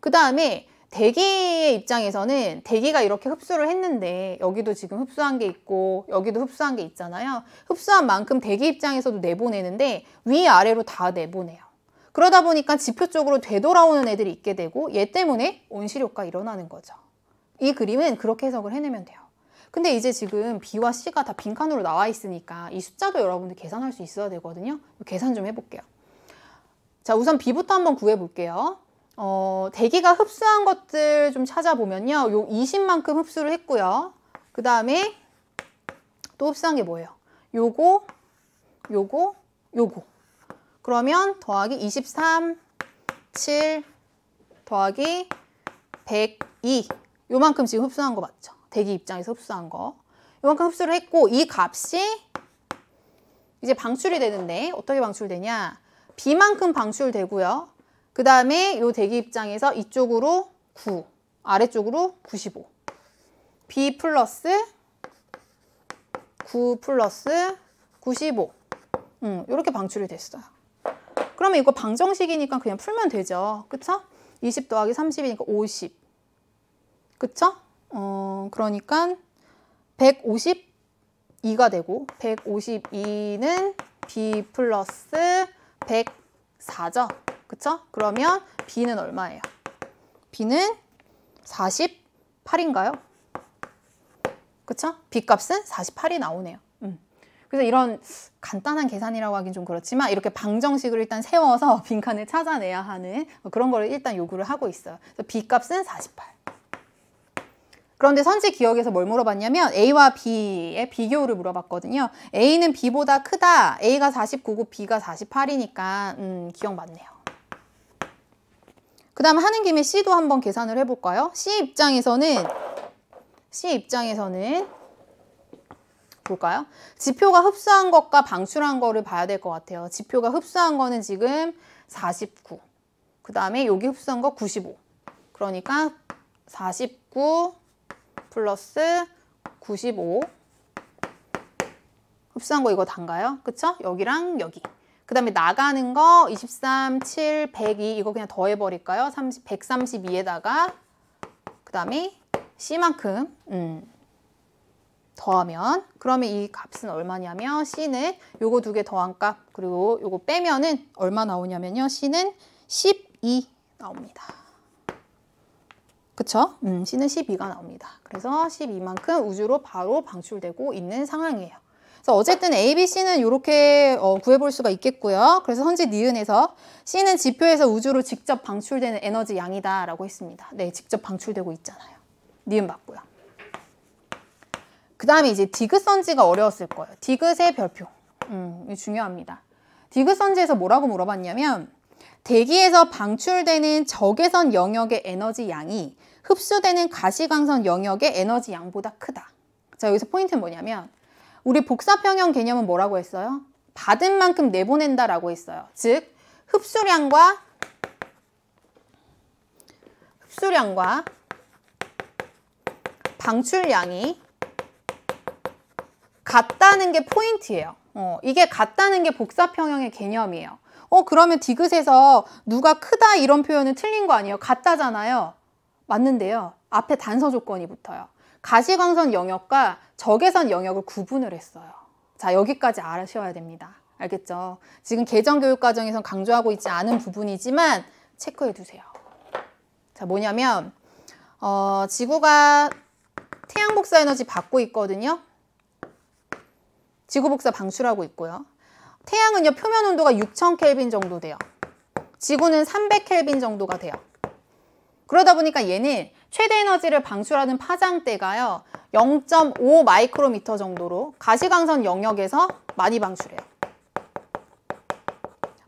그 다음에 대기의 입장에서는 대기가 이렇게 흡수를 했는데 여기도 지금 흡수한 게 있고 여기도 흡수한 게 있잖아요. 흡수한 만큼 대기 입장에서도 내보내는데 위아래로 다 내보내요. 그러다 보니까 지표 쪽으로 되돌아오는 애들이 있게 되고 얘 때문에 온실효과 일어나는 거죠. 이 그림은 그렇게 해석을 해내면 돼요. 근데 이제 지금 B와 C가 다 빈칸으로 나와 있으니까 이 숫자도 여러분들 계산할 수 있어야 되거든요. 계산 좀 해볼게요. 자 우선 B부터 한번 구해볼게요. 어, 대기가 흡수한 것들 좀 찾아보면요. 요 20만큼 흡수를 했고요. 그 다음에 또 흡수한 게 뭐예요? 요거, 요거, 요거. 그러면 더하기 23, 7 더하기 102 요만큼 지금 흡수한 거 맞죠? 대기 입장에서 흡수한 거 요만큼 흡수를 했고 이 값이 이제 방출이 되는데 어떻게 방출되냐 비만큼 방출되고요 그 다음에 요 대기 입장에서 이쪽으로 9 아래쪽으로 95 B 플러스 9 플러스 95 음, 이렇게 방출이 됐어요 그러면 이거 방정식이니까 그냥 풀면 되죠. 그쵸? 20 더하기 30이니까 50. 그쵸? 어, 그러니까 152가 되고 152는 B 플러스 104죠. 그쵸? 그러면 B는 얼마예요? B는 48인가요? 그쵸? B값은 48이 나오네요. 그래서 이런 간단한 계산이라고 하긴 좀 그렇지만 이렇게 방정식을 일단 세워서 빈칸을 찾아내야 하는 뭐 그런 거를 일단 요구를 하고 있어요. 그래서 B 값은 48. 그런데 선지 기억에서 뭘 물어봤냐면 A와 B의 비교를 물어봤거든요. A는 B보다 크다. A가 49고 B가 48이니까 음, 기억 맞네요. 그 다음 하는 김에 C도 한번 계산을 해볼까요? C 입장에서는 C 입장에서는 볼까요? 지표가 흡수한 것과 방출한 거를 봐야 될 것 같아요. 지표가 흡수한 거는 지금 49. 그 다음에 여기 흡수한 거 95. 그러니까 49 플러스 95 흡수한 거 이거 단가요? 그쵸? 여기랑 여기. 그 다음에 나가는 거 23, 7, 102 이거 그냥 더해버릴까요? 30, 132에다가 그 다음에 C만큼 음. 더하면 그러면 이 값은 얼마냐면 C는 요거 두 개 더한 값 그리고 요거 빼면은 얼마 나오냐면요. C는 12 나옵니다. 그쵸? 음, C는 12가 나옵니다. 그래서 12만큼 우주로 바로 방출되고 있는 상황이에요. 그래서 어쨌든 A, B, C는 이렇게 어, 구해볼 수가 있겠고요. 그래서 현재 니은에서 C는 지표에서 우주로 직접 방출되는 에너지 양이다라고 했습니다. 네, 직접 방출되고 있잖아요. 니은 맞고요. 그 다음에 이제 디귿 선지가 어려웠을 거예요. 디귿의 별표. 음, 중요합니다. 디귿 선지에서 뭐라고 물어봤냐면 대기에서 방출되는 적외선 영역의 에너지 양이 흡수되는 가시광선 영역의 에너지 양보다 크다. 자, 여기서 포인트는 뭐냐면 우리 복사평형 개념은 뭐라고 했어요? 받은 만큼 내보낸다라고 했어요. 즉, 흡수량과 흡수량과 방출량이 같다는 게 포인트예요. 어, 이게 같다는 게 복사평형의 개념이에요. 어 그러면 디귿에서 누가 크다 이런 표현은 틀린 거 아니에요? 같다잖아요. 맞는데요. 앞에 단서 조건이 붙어요. 가시광선 영역과 적외선 영역을 구분을 했어요. 자 여기까지 알아셔야 됩니다. 알겠죠? 지금 개정 교육 과정에선 강조하고 있지 않은 부분이지만 체크해 두세요. 자 뭐냐면 어, 지구가 태양 복사 에너지 받고 있거든요. 지구복사 방출하고 있고요. 태양은요 표면 온도가 6000켈빈 정도 돼요. 지구는 300켈빈 정도가 돼요. 그러다 보니까 얘는 최대 에너지를 방출하는 파장대가요 0.5 마이크로미터 정도로 가시광선 영역에서 많이 방출해요.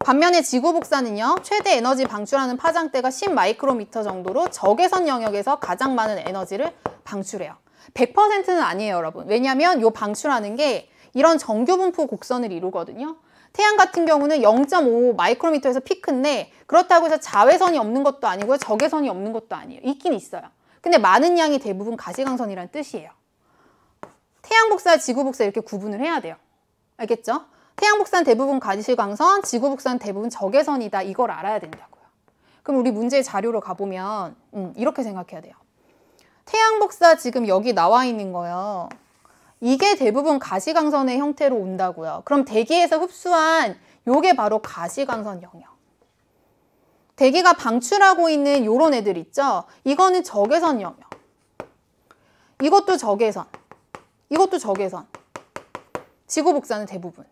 반면에 지구 복사는요 최대 에너지 방출하는 파장대가 10 마이크로미터 정도로 적외선 영역에서 가장 많은 에너지를 방출해요. 100%는 아니에요 여러분 왜냐하면 요 방출하는 게 이런 정규 분포 곡선을 이루거든요. 태양 같은 경우는 0.5 마이크로미터에서 피크인데 그렇다고 해서 자외선이 없는 것도 아니고요. 적외선이 없는 것도 아니에요. 있긴 있어요. 근데 많은 양이 대부분 가시광선이라는 뜻이에요. 태양 복사, 지구 복사 이렇게 구분을 해야 돼요. 알겠죠? 태양 복사는 대부분 가시광선, 지구 복사는 대부분 적외선이다. 이걸 알아야 된다고요. 그럼 우리 문제의 자료로 가보면 음, 이렇게 생각해야 돼요. 태양 복사 지금 여기 나와 있는 거요. 예 이게 대부분 가시광선의 형태로 온다고요. 그럼 대기에서 흡수한 요게 바로 가시광선 영역. 대기가 방출하고 있는 요런 애들 있죠? 이거는 적외선 영역. 이것도 적외선. 이것도 적외선. 지구 복사는 대부분.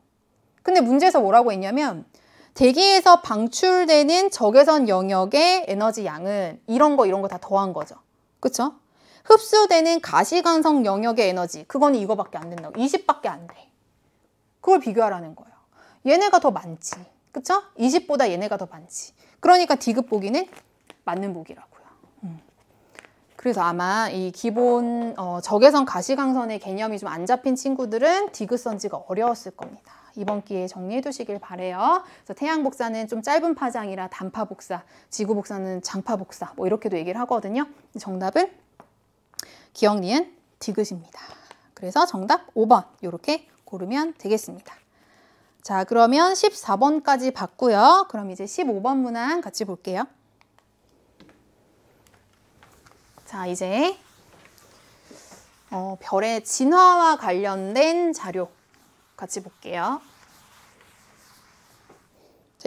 근데 문제에서 뭐라고 했냐면 대기에서 방출되는 적외선 영역의 에너지 양은 이런 거 이런 거 다 더한 거죠. 그렇죠? 흡수되는 가시광성 영역의 에너지 그거는 이거밖에 안 된다고 20밖에 안 돼. 그걸 비교하라는 거예요. 얘네가 더 많지. 그쵸? 20보다 얘네가 더 많지. 그러니까 디귿 보기는 맞는 보기라고요. 음. 그래서 아마 이 기본 어, 적외선 가시광선의 개념이 좀 안 잡힌 친구들은 디귿 선지가 어려웠을 겁니다. 이번 기회에 정리해 두시길 바래요. 그래서 태양 복사는 좀 짧은 파장이라 단파 복사, 지구 복사는 장파 복사 뭐 이렇게도 얘기를 하거든요. 정답은 기억, 니은, 디귿입니다. 그래서 정답 5번 이렇게 고르면 되겠습니다. 자 그러면 14번까지 봤고요. 그럼 이제 15번 문항 같이 볼게요. 자 이제 어, 별의 진화와 관련된 자료 같이 볼게요.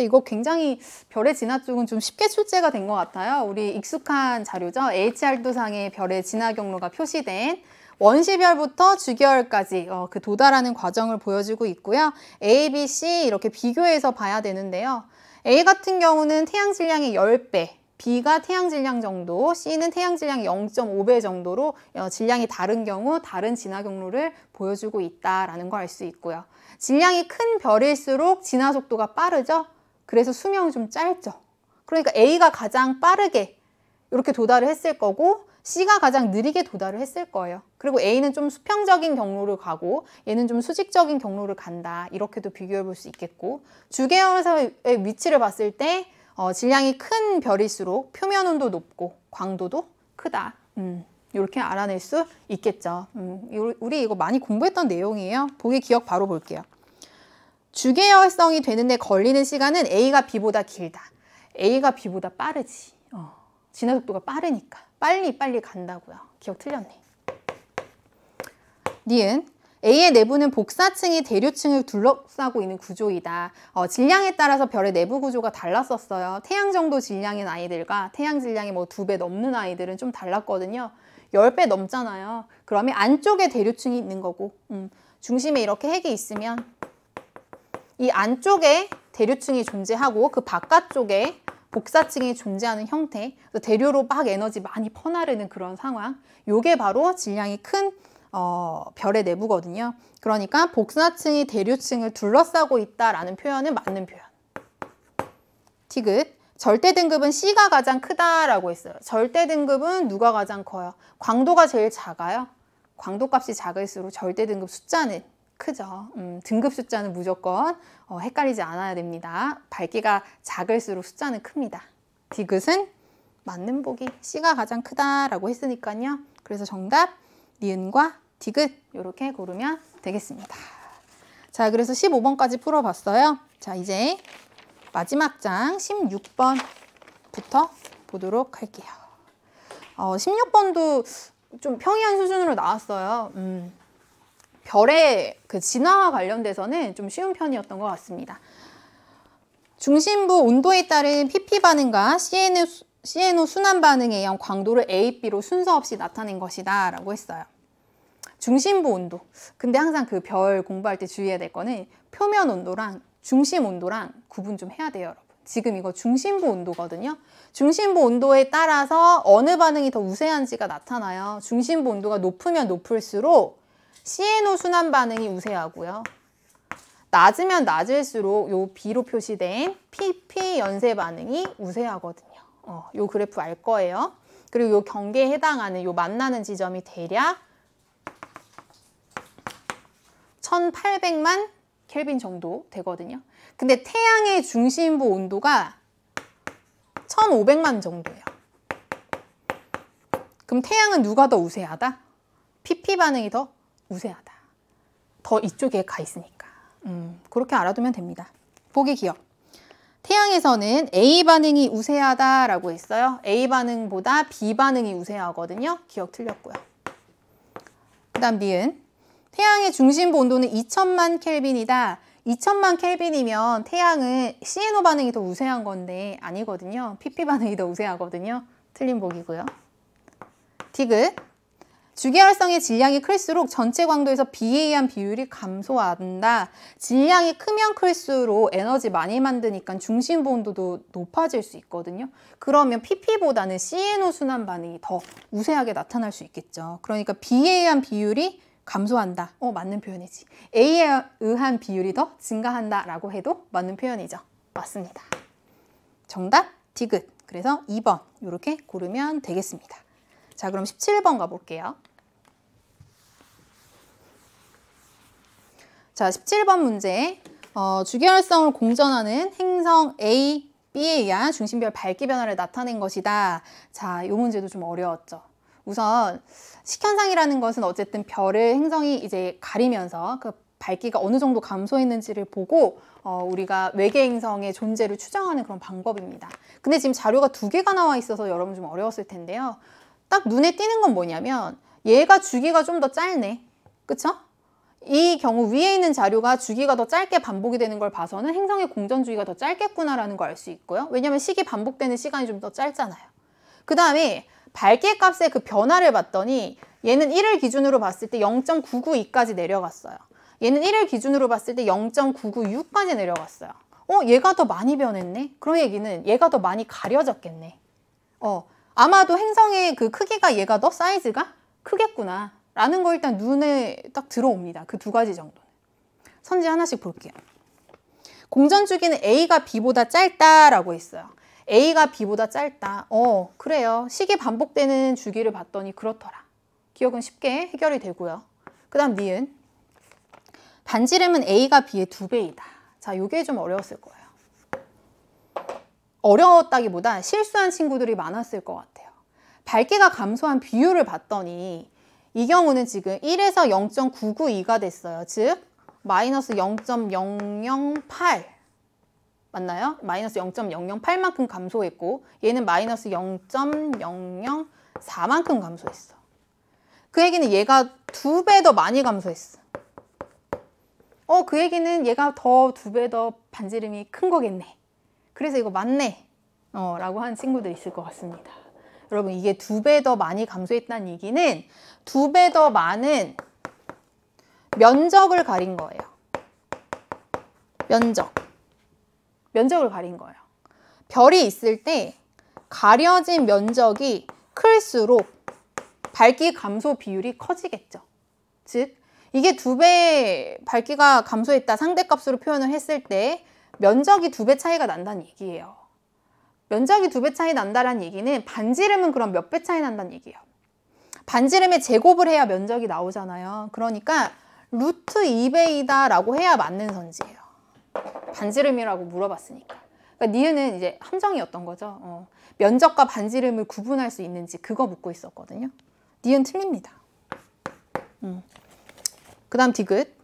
이거 굉장히 별의 진화 쪽은 좀 쉽게 출제가 된 것 같아요. 우리 익숙한 자료죠. HR도상의 별의 진화 경로가 표시된 원시별부터 주기열까지 어, 그 도달하는 과정을 보여주고 있고요. A, B, C 이렇게 비교해서 봐야 되는데요. A 같은 경우는 태양 질량의 10배, B가 태양 질량 정도, C는 태양 질량 0.5배 정도로 어, 질량이 다른 경우 다른 진화 경로를 보여주고 있다라는 걸 알 수 있고요. 질량이 큰 별일수록 진화 속도가 빠르죠. 그래서 수명이 좀 짧죠. 그러니까 A가 가장 빠르게 이렇게 도달을 했을 거고 C가 가장 느리게 도달을 했을 거예요. 그리고 A는 좀 수평적인 경로를 가고 얘는 좀 수직적인 경로를 간다. 이렇게도 비교해 볼 수 있겠고 주계열에서의 위치를 봤을 때 어, 질량이 큰 별일수록 표면 온도 높고 광도도 크다. 음, 이렇게 알아낼 수 있겠죠. 음, 우리 이거 많이 공부했던 내용이에요. 보기 기억 바로 볼게요. 주계열성이 되는데 걸리는 시간은 A가 B보다 길다. A가 B보다 빠르지. 어. 진화 속도가 빠르니까. 빨리 빨리 간다고요. 기억 틀렸네. 니은 A의 내부는 복사층이 대류층을 둘러싸고 있는 구조이다. 어, 질량에 따라서 별의 내부 구조가 달랐었어요. 태양 정도 질량인 아이들과 태양 질량이 뭐 두 배 넘는 아이들은 좀 달랐거든요. 열 배 넘잖아요. 그러면 안쪽에 대류층이 있는 거고 음, 중심에 이렇게 핵이 있으면 이 안쪽에 대류층이 존재하고 그 바깥쪽에 복사층이 존재하는 형태 그래서 대류로 막 에너지 많이 퍼나르는 그런 상황 요게 바로 질량이 큰 어, 별의 내부거든요 그러니까 복사층이 대류층을 둘러싸고 있다라는 표현은 맞는 표현 티귿 절대 등급은 C가 가장 크다라고 했어요 절대 등급은 누가 가장 커요? 광도가 제일 작아요 광도값이 작을수록 절대 등급 숫자는 크죠. 음, 등급 숫자는 무조건 어, 헷갈리지 않아야 됩니다. 밝기가 작을수록 숫자는 큽니다. 디귿은 맞는 보기 C가 가장 크다라고 했으니까요. 그래서 정답 니은과 디귿 이렇게 고르면 되겠습니다. 자 그래서 15번까지 풀어봤어요. 자 이제 마지막 장 16번부터 보도록 할게요. 어, 16번도 좀 평이한 수준으로 나왔어요. 음. 별의 그 진화와 관련돼서는 좀 쉬운 편이었던 것 같습니다. 중심부 온도에 따른 PP 반응과 CNO, CNO 순환 반응에 의한 광도를 AB로 순서 없이 나타낸 것이다 라고 했어요. 중심부 온도. 근데 항상 그 별 공부할 때 주의해야 될 거는 표면 온도랑 중심 온도랑 구분 좀 해야 돼요, 여러분. 지금 이거 중심부 온도거든요. 중심부 온도에 따라서 어느 반응이 더 우세한지가 나타나요. 중심부 온도가 높으면 높을수록 CNO 순환 반응이 우세하고요. 낮으면 낮을수록 요 B로 표시된 PP 연쇄 반응이 우세하거든요. 어, 요 그래프 알 거예요. 그리고 요 경계에 해당하는 요 만나는 지점이 대략 1800만 켈빈 정도 되거든요. 근데 태양의 중심부 온도가 1500만 정도예요. 그럼 태양은 누가 더 우세하다? PP 반응이 더 우세하다. 더 이쪽에 가 있으니까. 음, 그렇게 알아두면 됩니다. 보기 기억. 태양에서는 A 반응이 우세하다라고 했어요. A 반응보다 B 반응이 우세하거든요. 기억 틀렸고요. 그 다음 니은. 태양의 중심본도는 2천만 k 빈이다 2천만 켈빈이면 태양은 CNO 반응이 더 우세한 건데 아니거든요. PP 반응이 더 우세하거든요. 틀린 보기고요. 디귿. 주기활성의 질량이 클수록 전체 광도에서 비에이한 비율이 감소한다. 질량이 크면 클수록 에너지 많이 만드니까 중심 본도도 높아질 수 있거든요. 그러면 PP보다는 CNO 순환 반응이 더 우세하게 나타날 수 있겠죠. 그러니까 비에이한 비율이 감소한다. 어, 맞는 표현이지. A에 의한 비율이 더 증가한다 라고 해도 맞는 표현이죠. 맞습니다. 정답 디귿. 그래서 2번 이렇게 고르면 되겠습니다. 자 그럼 17번 가볼게요. 자, 17번 문제. 어, 주기열성을 공전하는 행성 A, B에 의한 중심별 밝기 변화를 나타낸 것이다. 자, 이 문제도 좀 어려웠죠. 우선 식현상이라는 것은 어쨌든 별을 행성이 이제 가리면서 그 밝기가 어느 정도 감소했는지를 보고 어, 우리가 외계 행성의 존재를 추정하는 그런 방법입니다. 근데 지금 자료가 두 개가 나와 있어서 여러분 좀 어려웠을 텐데요. 딱 눈에 띄는 건 뭐냐면 얘가 주기가 좀 더 짧네. 그죠 이 경우 위에 있는 자료가 주기가 더 짧게 반복이 되는 걸 봐서는 행성의 공전 주기가 더 짧겠구나라는 걸 알 수 있고요. 왜냐하면 시기 반복되는 시간이 좀 더 짧잖아요. 그 다음에 밝게 값의 그 변화를 봤더니 얘는 1을 기준으로 봤을 때 0.992까지 내려갔어요. 얘는 1을 기준으로 봤을 때 0.996까지 내려갔어요. 어, 얘가 더 많이 변했네? 그런 얘기는 얘가 더 많이 가려졌겠네. 어, 아마도 행성의 그 크기가 얘가 더 사이즈가 크겠구나. 라는 거 일단 눈에 딱 들어옵니다. 그 두 가지 정도는. 선지 하나씩 볼게요. 공전주기는 A가 B보다 짧다라고 했어요. A가 B보다 짧다. 어, 그래요. 시계 반복되는 주기를 봤더니 그렇더라. 기억은 쉽게 해결이 되고요. 그 다음 니은. 반지름은 A가 B의 두배이다 자, 요게 좀 어려웠을 거예요. 어려웠다기보다 실수한 친구들이 많았을 것 같아요. 밝기가 감소한 비율을 봤더니 이 경우는 지금 1에서 0.992가 됐어요. 즉 마이너스 0.008 맞나요? 마이너스 0.008만큼 감소했고 얘는 마이너스 0.004만큼 감소했어. 그 얘기는 얘가 두 배 더 많이 감소했어. 어, 그 얘기는 얘가 더 두 배 더 반지름이 큰 거겠네. 그래서 이거 맞네. 어, 라고 하는 친구들 있을 것 같습니다. 여러분 이게 두 배 더 많이 감소했다는 얘기는 두 배 더 많은 면적을 가린 거예요. 면적. 면적을 가린 거예요. 별이 있을 때 가려진 면적이 클수록 밝기 감소 비율이 커지겠죠. 즉 이게 두 배 밝기가 감소했다 상대값으로 표현을 했을 때 면적이 두 배 차이가 난다는 얘기예요. 면적이 두 배 차이 난다라는 얘기는 반지름은 그럼 몇 배 차이 난다는 얘기예요. 반지름에 제곱을 해야 면적이 나오잖아요. 그러니까 루트 2배이다 라고 해야 맞는 선지예요. 반지름이라고 물어봤으니까. 그러니까 니은은 이제 함정이었던 거죠. 어. 면적과 반지름을 구분할 수 있는지 그거 묻고 있었거든요. 니은 틀립니다. 음. 그 다음 디귿.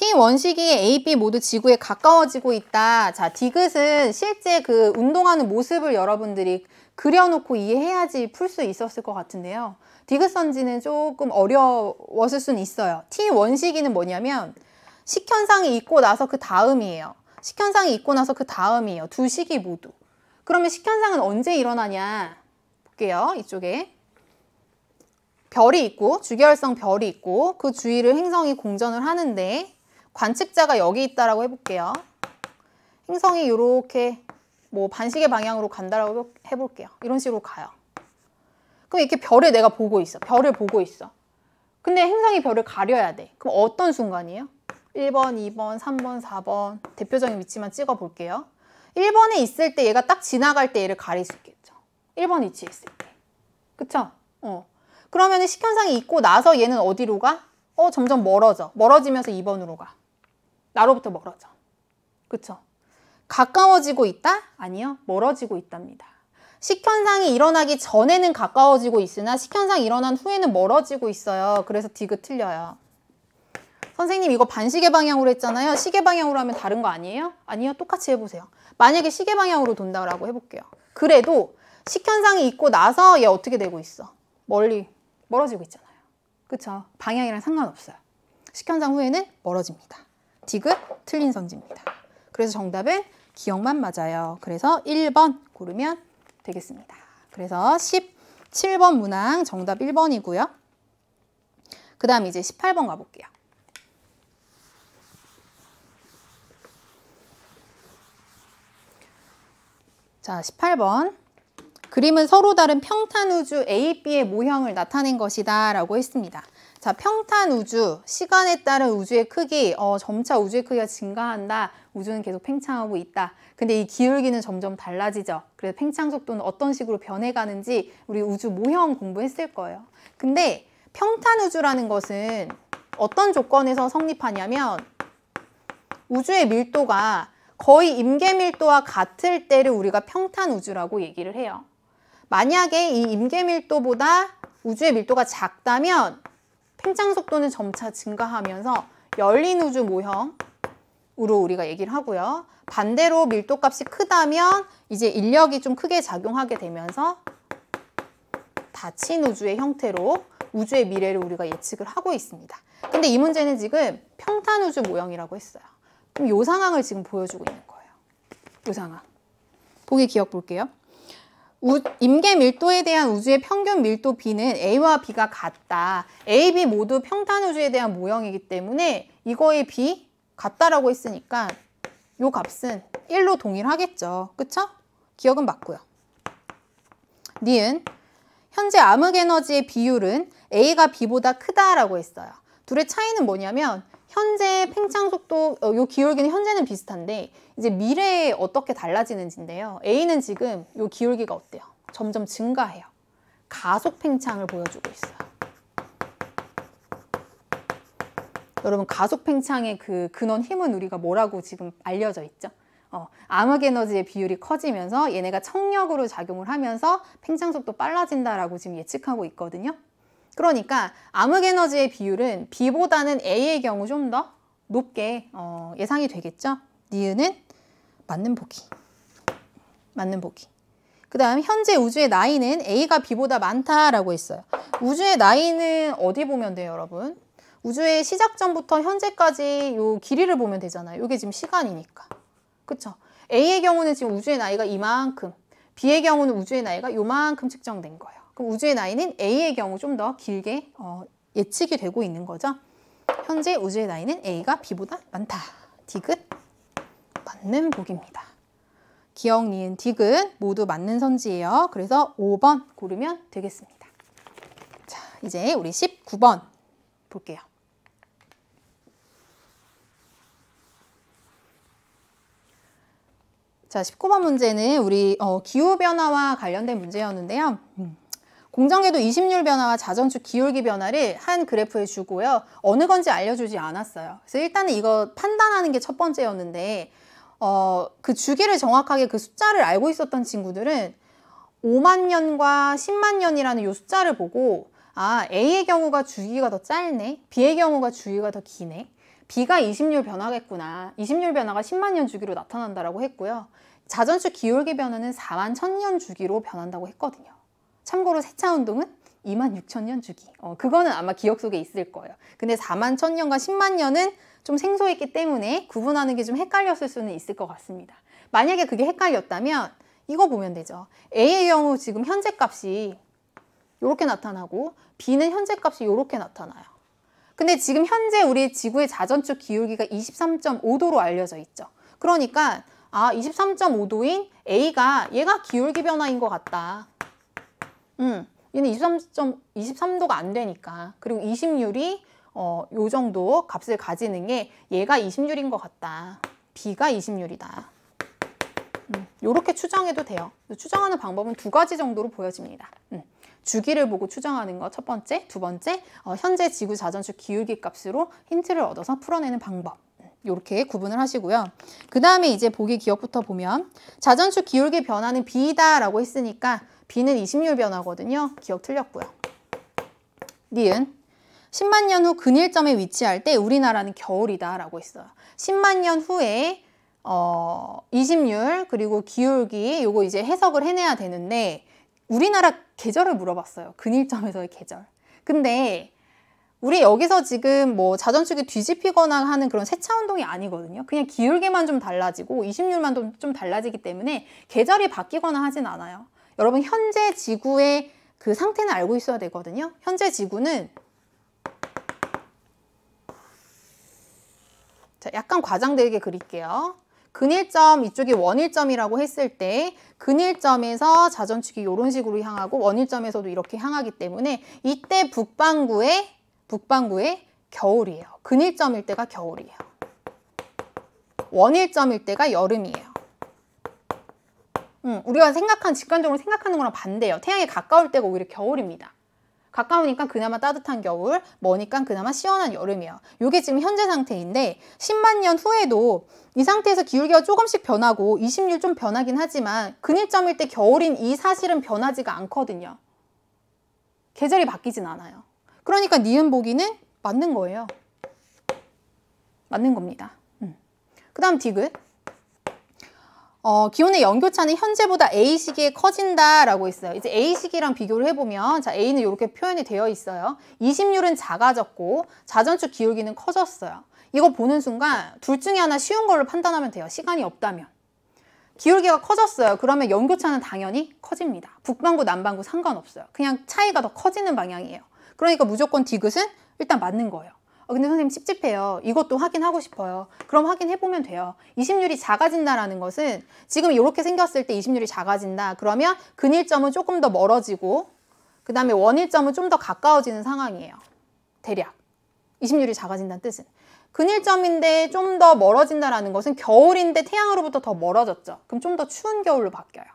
T 원식이 A, B 모두 지구에 가까워지고 있다. 자, 디귿은 실제 그 운동하는 모습을 여러분들이 그려놓고 이해해야지 풀 수 있었을 것 같은데요. 디귿 선지는 조금 어려웠을 수는 있어요. T 원식이는 뭐냐면 식현상이 있고 나서 그 다음이에요. 식현상이 있고 나서 그 다음이에요. 두 시기 모두. 그러면 식현상은 언제 일어나냐? 볼게요. 이쪽에. 별이 있고 주결성 별이 있고 그 주위를 행성이 공전을 하는데 관측자가 여기 있다라고 해볼게요. 행성이 이렇게 뭐 반시계 방향으로 간다라고 해볼게요. 이런 식으로 가요. 그럼 이렇게 별을 내가 보고 있어. 별을 보고 있어. 근데 행성이 별을 가려야 돼. 그럼 어떤 순간이에요? 1번, 2번, 3번, 4번 대표적인 위치만 찍어볼게요. 1번에 있을 때 얘가 딱 지나갈 때 얘를 가릴 수 있겠죠. 1번 위치에 있을 때. 그쵸? 어. 그러면 식현상이 있고 나서 얘는 어디로 가? 어, 점점 멀어져. 멀어지면서 2번으로 가. 나로부터 멀어져. 그쵸? 가까워지고 있다? 아니요. 멀어지고 있답니다. 식현상이 일어나기 전에는 가까워지고 있으나 식현상이 일어난 후에는 멀어지고 있어요. 그래서 디귿 틀려요. 선생님 이거 반시계 방향으로 했잖아요. 시계 방향으로 하면 다른 거 아니에요? 아니요. 똑같이 해보세요. 만약에 시계 방향으로 돈다라고 해볼게요. 그래도 식현상이 있고 나서 얘 어떻게 되고 있어? 멀리 멀어지고 있잖아요. 그쵸? 방향이랑 상관없어요. 식현상 후에는 멀어집니다. 디귿 틀린 선지입니다. 그래서 정답은 기억만 맞아요. 그래서 1번 고르면 되겠습니다. 그래서 17번 문항 정답 1번이고요. 그 다음 이제 18번 가볼게요. 4 18번. 그림은 서로 다른 평탄우주 A, B의 모형을 나타낸 것이다 라고 했습니다. 자, 평탄 우주, 시간에 따른 우주의 크기, 어, 점차 우주의 크기가 증가한다. 우주는 계속 팽창하고 있다. 근데 이 기울기는 점점 달라지죠. 그래서 팽창 속도는 어떤 식으로 변해가는지 우리 우주 모형 공부했을 거예요. 근데 평탄 우주라는 것은 어떤 조건에서 성립하냐면 우주의 밀도가 거의 임계 밀도와 같을 때를 우리가 평탄 우주라고 얘기를 해요. 만약에 이 임계 밀도보다 우주의 밀도가 작다면 팽창 속도는 점차 증가하면서 열린 우주 모형으로 우리가 얘기를 하고요. 반대로 밀도값이 크다면 이제 인력이 좀 크게 작용하게 되면서 닫힌 우주의 형태로 우주의 미래를 우리가 예측을 하고 있습니다. 근데 이 문제는 지금 평탄 우주 모형이라고 했어요. 그럼 요 상황을 지금 보여주고 있는 거예요. 요 상황. 보기 기억 볼게요. 우, 임계 밀도에 대한 우주의 평균 밀도 B는 A와 B가 같다. A, B 모두 평탄 우주에 대한 모형이기 때문에 이거의 B 같다라고 했으니까 요 값은 1로 동일하겠죠. 그쵸? 기억은 맞고요. 니은 현재 암흑 에너지의 비율은 A가 B보다 크다라고 했어요. 둘의 차이는 뭐냐면 현재 팽창 속도 어, 요 기울기는 현재는 비슷한데 이제 미래에 어떻게 달라지는지인데요. A는 지금 요 기울기가 어때요? 점점 증가해요. 가속 팽창을 보여주고 있어요. 여러분 가속 팽창의 그 근원 힘은 우리가 뭐라고 지금 알려져 있죠? 어, 암흑 에너지의 비율이 커지면서 얘네가 청력으로 작용을 하면서 팽창 속도 빨라진다라고 지금 예측하고 있거든요. 그러니까 암흑 에너지의 비율은 B보다는 A의 경우 좀 더 높게 어, 예상이 되겠죠. 니은은 맞는 보기. 맞는 보기. 그 다음 현재 우주의 나이는 A가 B보다 많다라고 했어요. 우주의 나이는 어디 보면 돼요, 여러분? 우주의 시작 전부터 현재까지 요 길이를 보면 되잖아요. 이게 지금 시간이니까. 그쵸? A의 경우는 지금 우주의 나이가 이만큼, B의 경우는 우주의 나이가 요만큼 측정된 거예요. 그럼 우주의 나이는 A의 경우 좀 더 길게 어, 예측이 되고 있는 거죠. 현재 우주의 나이는 A가 B보다 많다. 디귿 맞는 복입니다. 기억, 니은, 디귿 모두 맞는 선지예요. 그래서 5번 고르면 되겠습니다. 자, 이제 우리 19번 볼게요. 자, 19번 문제는 우리 어, 기후변화와 관련된 문제였는데요. 음. 공정에도 이심률 변화와 자전축 기울기 변화를 한 그래프에 주고요. 어느 건지 알려주지 않았어요. 그래서 일단은 이거 판단하는 게 첫 번째였는데 어, 그 주기를 정확하게 그 숫자를 알고 있었던 친구들은 5만 년과 10만 년이라는 요 숫자를 보고 아 A의 경우가 주기가 더 짧네 B의 경우가 주기가 더 기네 B가 20률 변화겠구나 20률 변화가 10만 년 주기로 나타난다라고 했고요 자전축 기울기 변화는 4만 1000년 주기로 변한다고 했거든요 참고로 세차운동은 2만 6천 년 주기. 어, 그거는 아마 기억 속에 있을 거예요. 근데 4만 천 년과 10만 년은 좀 생소했기 때문에 구분하는 게 좀 헷갈렸을 수는 있을 것 같습니다. 만약에 그게 헷갈렸다면 이거 보면 되죠. A의 경우 지금 현재 값이 이렇게 나타나고 B는 현재 값이 이렇게 나타나요. 근데 지금 현재 우리 지구의 자전축 기울기가 23.5도로 알려져 있죠. 그러니까 아 23.5도인 A가 얘가 기울기 변화인 것 같다. 음, 얘는 23점, 23도가 안 되니까. 그리고 20율이 어, 요 정도 값을 가지는 게 얘가 20율인 것 같다. B가 20율이다. 음, 요렇게 추정해도 돼요. 추정하는 방법은 두 가지 정도로 보여집니다. 음, 주기를 보고 추정하는 거 첫 번째, 두 번째, 어, 현재 지구 자전축 기울기 값으로 힌트를 얻어서 풀어내는 방법. 이렇게 구분을 하시고요. 그 다음에 이제 보기 기억부터 보면 자전축 기울기 변화는 B다라고 했으니까 B는 20률 변화거든요. 기억 틀렸고요. 니은 10만 년 후 근일점에 위치할 때 우리나라는 겨울이다라고 했어요. 10만 년 후에 어 20률 그리고 기울기 요거 이제 해석을 해내야 되는데 우리나라 계절을 물어봤어요. 근일점에서의 계절. 근데 우리 여기서 지금 뭐 자전축이 뒤집히거나 하는 그런 세차 운동이 아니거든요. 그냥 기울기만 좀 달라지고 20률만 좀, 좀 달라지기 때문에 계절이 바뀌거나 하진 않아요. 여러분 현재 지구의 그 상태는 알고 있어야 되거든요. 현재 지구는 자, 약간 과장되게 그릴게요. 근일점 이쪽이 원일점이라고 했을 때 근일점에서 자전축이 이런 식으로 향하고 원일점에서도 이렇게 향하기 때문에 이때 북반구에 북반구의 겨울이에요. 근일점일 때가 겨울이에요. 원일점일 때가 여름이에요. 음, 우리가 생각한 직관적으로 생각하는 거랑 반대예요. 태양이 가까울 때가 오히려 겨울입니다. 가까우니까 그나마 따뜻한 겨울, 머니까 그나마 시원한 여름이에요. 이게 지금 현재 상태인데 10만 년 후에도 이 상태에서 기울기가 조금씩 변하고 20일 좀 변하긴 하지만 근일점일 때 겨울인 이 사실은 변하지가 않거든요. 계절이 바뀌진 않아요. 그러니까 니은 보기는 맞는 거예요. 맞는 겁니다. 음. 그 다음 디귿. 어, 기온의 연교차는 현재보다 A시기에 커진다라고 있어요. 이제 A시기랑 비교를 해보면 자 A는 이렇게 표현이 되어 있어요. 20율은 작아졌고 자전축 기울기는 커졌어요. 이거 보는 순간 둘 중에 하나 쉬운 걸로 판단하면 돼요. 시간이 없다면. 기울기가 커졌어요. 그러면 연교차는 당연히 커집니다. 북반구, 남반구 상관없어요. 그냥 차이가 더 커지는 방향이에요. 그러니까 무조건 디귿은 일단 맞는 거예요. 어, 근데 선생님 찝찝해요. 이것도 확인하고 싶어요. 그럼 확인해보면 돼요. 이심률이 작아진다라는 것은 지금 이렇게 생겼을 때 이심률이 작아진다. 그러면 근일점은 조금 더 멀어지고 그 다음에 원일점은 좀 더 가까워지는 상황이에요. 대략. 이심률이 작아진다는 뜻은. 근일점인데 좀 더 멀어진다라는 것은 겨울인데 태양으로부터 더 멀어졌죠. 그럼 좀 더 추운 겨울로 바뀌어요.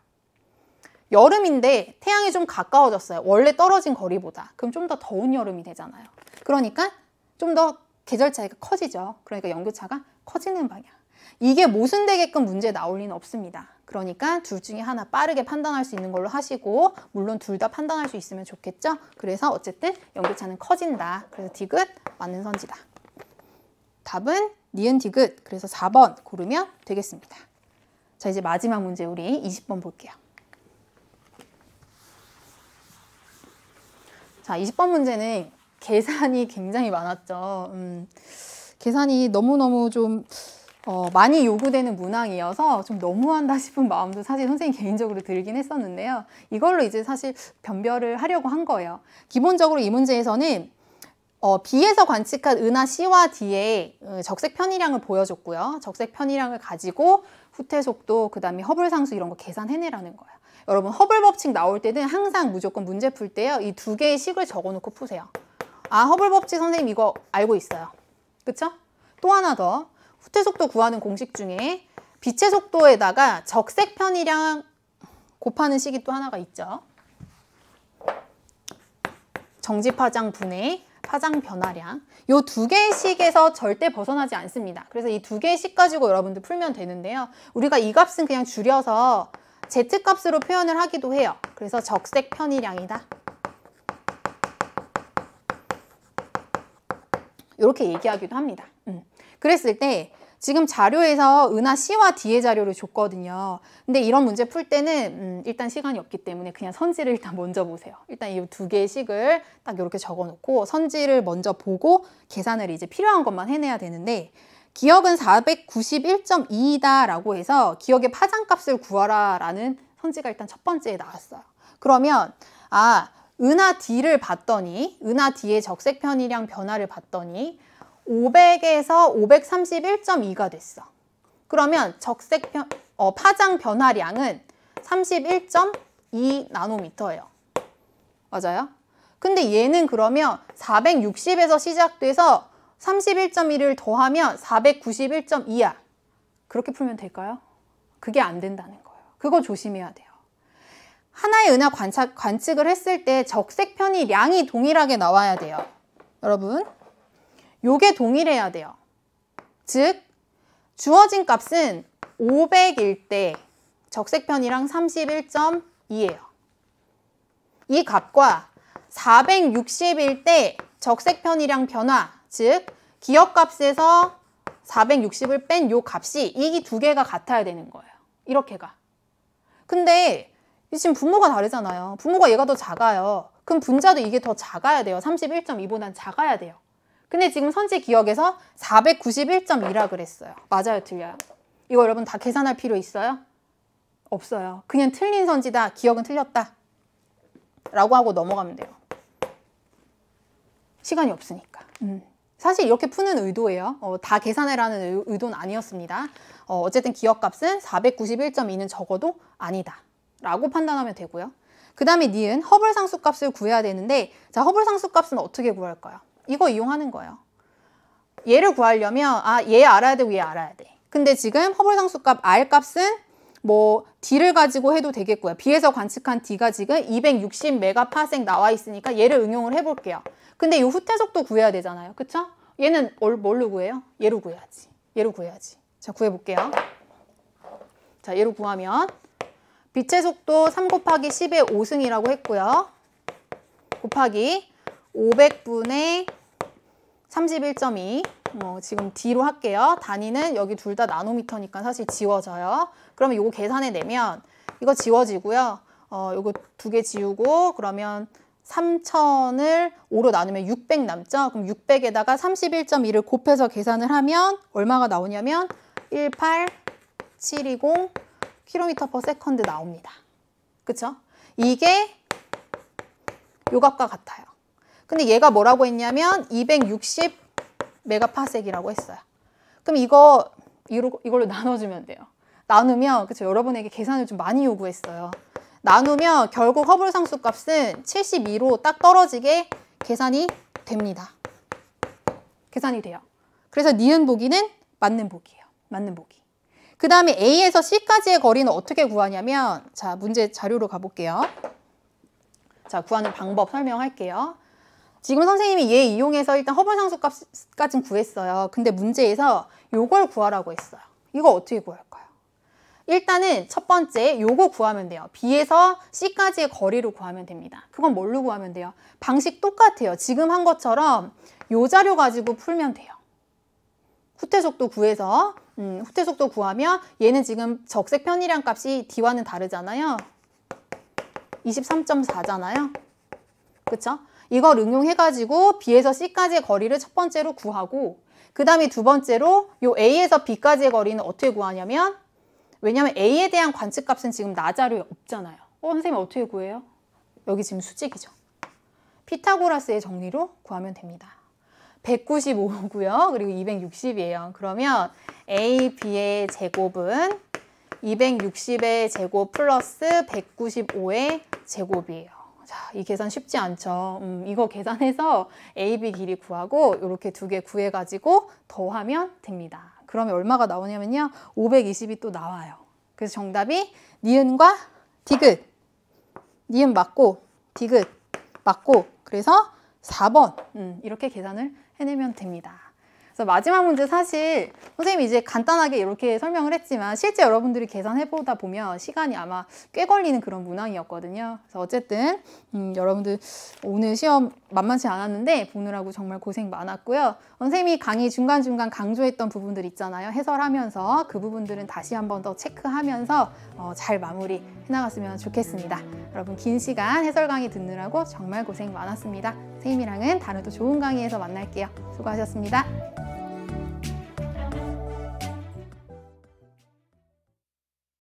여름인데 태양이 좀 가까워졌어요. 원래 떨어진 거리보다. 그럼 좀 더 더운 여름이 되잖아요. 그러니까 좀 더 계절 차이가 커지죠. 그러니까 연교차가 커지는 방향. 이게 모순되게끔 문제 나올 리는 없습니다. 그러니까 둘 중에 하나 빠르게 판단할 수 있는 걸로 하시고 물론 둘 다 판단할 수 있으면 좋겠죠. 그래서 어쨌든 연교차는 커진다. 그래서 디귿 맞는 선지다. 답은 니은 디귿. 그래서 4번 고르면 되겠습니다. 자 이제 마지막 문제 우리 20번 볼게요. 자, 20번 문제는 계산이 굉장히 많았죠. 음, 계산이 너무너무 좀 어, 많이 요구되는 문항이어서 좀 너무한다 싶은 마음도 사실 선생님 개인적으로 들긴 했었는데요. 이걸로 이제 사실 변별을 하려고 한 거예요. 기본적으로 이 문제에서는 어, B에서 관측한 은하 C와 D의 어, 적색 편의량을 보여줬고요. 적색 편의량을 가지고 후퇴 속도, 그 다음에 허블 상수 이런 거 계산해내라는 거예요. 여러분 허블 법칙 나올 때는 항상 무조건 문제 풀 때요. 이 두 개의 식을 적어놓고 푸세요. 아 허블 법칙 선생님 이거 알고 있어요. 그쵸? 또 하나 더 후퇴 속도 구하는 공식 중에 빛의 속도에다가 적색 편이랑 곱하는 식이 또 하나가 있죠. 정지 파장 분해, 파장 변화량 이두 개의 식에서 절대 벗어나지 않습니다. 그래서 이 두 개의 식 가지고 여러분들 풀면 되는데요. 우리가 이 값은 그냥 줄여서 z값으로 표현을 하기도 해요. 그래서 적색 편의량이다. 이렇게 얘기하기도 합니다. 음. 그랬을 때 지금 자료에서 은하 C와 D의 자료를 줬거든요. 근데 이런 문제 풀 때는 음, 일단 시간이 없기 때문에 그냥 선지를 일단 먼저 보세요. 일단 이 두 개의 식을 딱 이렇게 적어놓고 선지를 먼저 보고 계산을 이제 필요한 것만 해내야 되는데 기억은 491.2이다라고 해서 기억의 파장값을 구하라라는 선지가 일단 첫 번째에 나왔어요. 그러면 아 은하 D를 봤더니 은하 D의 적색 편이량 변화를 봤더니 500에서 531.2가 됐어. 그러면 적색 편, 어, 파장 변화량은 31.2 나노미터예요. 맞아요? 근데 얘는 그러면 460에서 시작돼서 31.1을 더하면 491.2야. 그렇게 풀면 될까요? 그게 안 된다는 거예요. 그거 조심해야 돼요. 하나의 은하 관측, 관측을 했을 때 적색 편이 량이 동일하게 나와야 돼요. 여러분, 요게 동일해야 돼요. 즉, 주어진 값은 500일 때 적색 편이랑 31.2예요. 이 값과 460일 때 적색 편이랑 변화 즉 기업값에서 460을 뺀 요 값이 이기 두 개가 같아야 되는 거예요. 이렇게가. 근데 지금 분모가 다르잖아요. 분모가 얘가 더 작아요. 그럼 분자도 이게 더 작아야 돼요. 31.2보단 작아야 돼요. 근데 지금 선지 기억에서 491.2라 그랬어요. 맞아요, 틀려요? 이거 여러분 다 계산할 필요 있어요? 없어요. 그냥 틀린 선지다. 기억은 틀렸다. 라고 하고 넘어가면 돼요. 시간이 없으니까. 음. 사실 이렇게 푸는 의도예요. 어, 다 계산해라는 의도는 아니었습니다. 어, 어쨌든 기업값은 491.2는 적어도 아니다. 라고 판단하면 되고요. 그 다음에 니은 허블 상수값을 구해야 되는데 자 허블 상수값은 어떻게 구할까요? 이거 이용하는 거예요. 얘를 구하려면 아 얘 알아야 돼, 고얘 알아야 돼. 근데 지금 허블 상수값 R 값은 뭐 D를 가지고 해도 되겠고요. B에서 관측한 D가 지금 260메가파생 나와 있으니까 얘를 응용을 해볼게요. 근데 이 후퇴속도 구해야 되잖아요. 그쵸? 얘는 뭘로 구해요? 얘로 구해야지. 얘로 구해야지. 자, 구해볼게요. 자, 얘로 구하면 빛의 속도 3 곱하기 10의 5승이라고 했고요. 곱하기 500분의 31.2뭐 지금 D로 할게요. 단위는 여기 둘 다 나노미터니까 사실 지워져요. 그러면 이거 계산해내면 이거 지워지고요. 어, 요거 두 개 지우고 그러면 3천을 5로 나누면 600 남죠? 그럼 600에다가 31.2를 곱해서 계산을 하면 얼마가 나오냐면 18720 킬로미터 퍼 세컨드 나옵니다. 그쵸? 이게 요 값과 같아요. 근데 얘가 뭐라고 했냐면 260 메가파섹이라고 했어요. 그럼 이거 이걸로 나눠주면 돼요. 나누면 그렇죠. 여러분에게 계산을 좀 많이 요구했어요. 나누면 결국 허블 상수값은 72로 딱 떨어지게 계산이 됩니다. 계산이 돼요. 그래서 니은 보기는 맞는 보기예요. 맞는 보기. 그 다음에 A에서 C까지의 거리는 어떻게 구하냐면 자 문제 자료로 가볼게요. 자 구하는 방법 설명할게요. 지금 선생님이 얘 이용해서 일단 허벌상수 값까지 구했어요. 근데 문제에서 요걸 구하라고 했어요. 이거 어떻게 구할까요? 일단은 첫 번째 요거 구하면 돼요. B에서 C까지의 거리로 구하면 됩니다. 그건 뭘로 구하면 돼요? 방식 똑같아요. 지금 한 것처럼 요 자료 가지고 풀면 돼요. 후퇴속도 구해서 음, 후퇴속도 구하면 얘는 지금 적색 편이량 값이 D와는 다르잖아요. 23.4잖아요. 그쵸? 이걸 응용해가지고 B에서 C까지의 거리를 첫 번째로 구하고 그 다음에 두 번째로 요 A에서 B까지의 거리는 어떻게 구하냐면 왜냐면 A에 대한 관측값은 지금 나자료에 없잖아요. 어, 선생님 어떻게 구해요? 여기 지금 수직이죠. 피타고라스의 정리로 구하면 됩니다. 195고요. 그리고 260이에요. 그러면 A, B의 제곱은 260의 제곱 플러스 195의 제곱이에요. 자, 이 계산 쉽지 않죠. 음, 이거 계산해서 AB 길이 구하고 이렇게 두 개 구해가지고 더하면 됩니다. 그러면 얼마가 나오냐면요. 520이 또 나와요. 그래서 정답이 니은과 디귿. 니은 맞고 디귿 맞고 그래서 4번 음, 이렇게 계산을 해내면 됩니다. 그래서 마지막 문제 사실 선생님이 이제 간단하게 이렇게 설명을 했지만 실제 여러분들이 계산해보다 보면 시간이 아마 꽤 걸리는 그런 문항이었거든요. 그래서 어쨌든 음, 여러분들 오늘 시험 만만치 않았는데 보느라고 정말 고생 많았고요. 선생님이 강의 중간중간 강조했던 부분들 있잖아요. 해설하면서 그 부분들은 다시 한 번 더 체크하면서 어, 잘 마무리 해나갔으면 좋겠습니다. 여러분 긴 시간 해설 강의 듣느라고 정말 고생 많았습니다. 선생님이랑은 다른 또 좋은 강의에서 만날게요. 수고하셨습니다.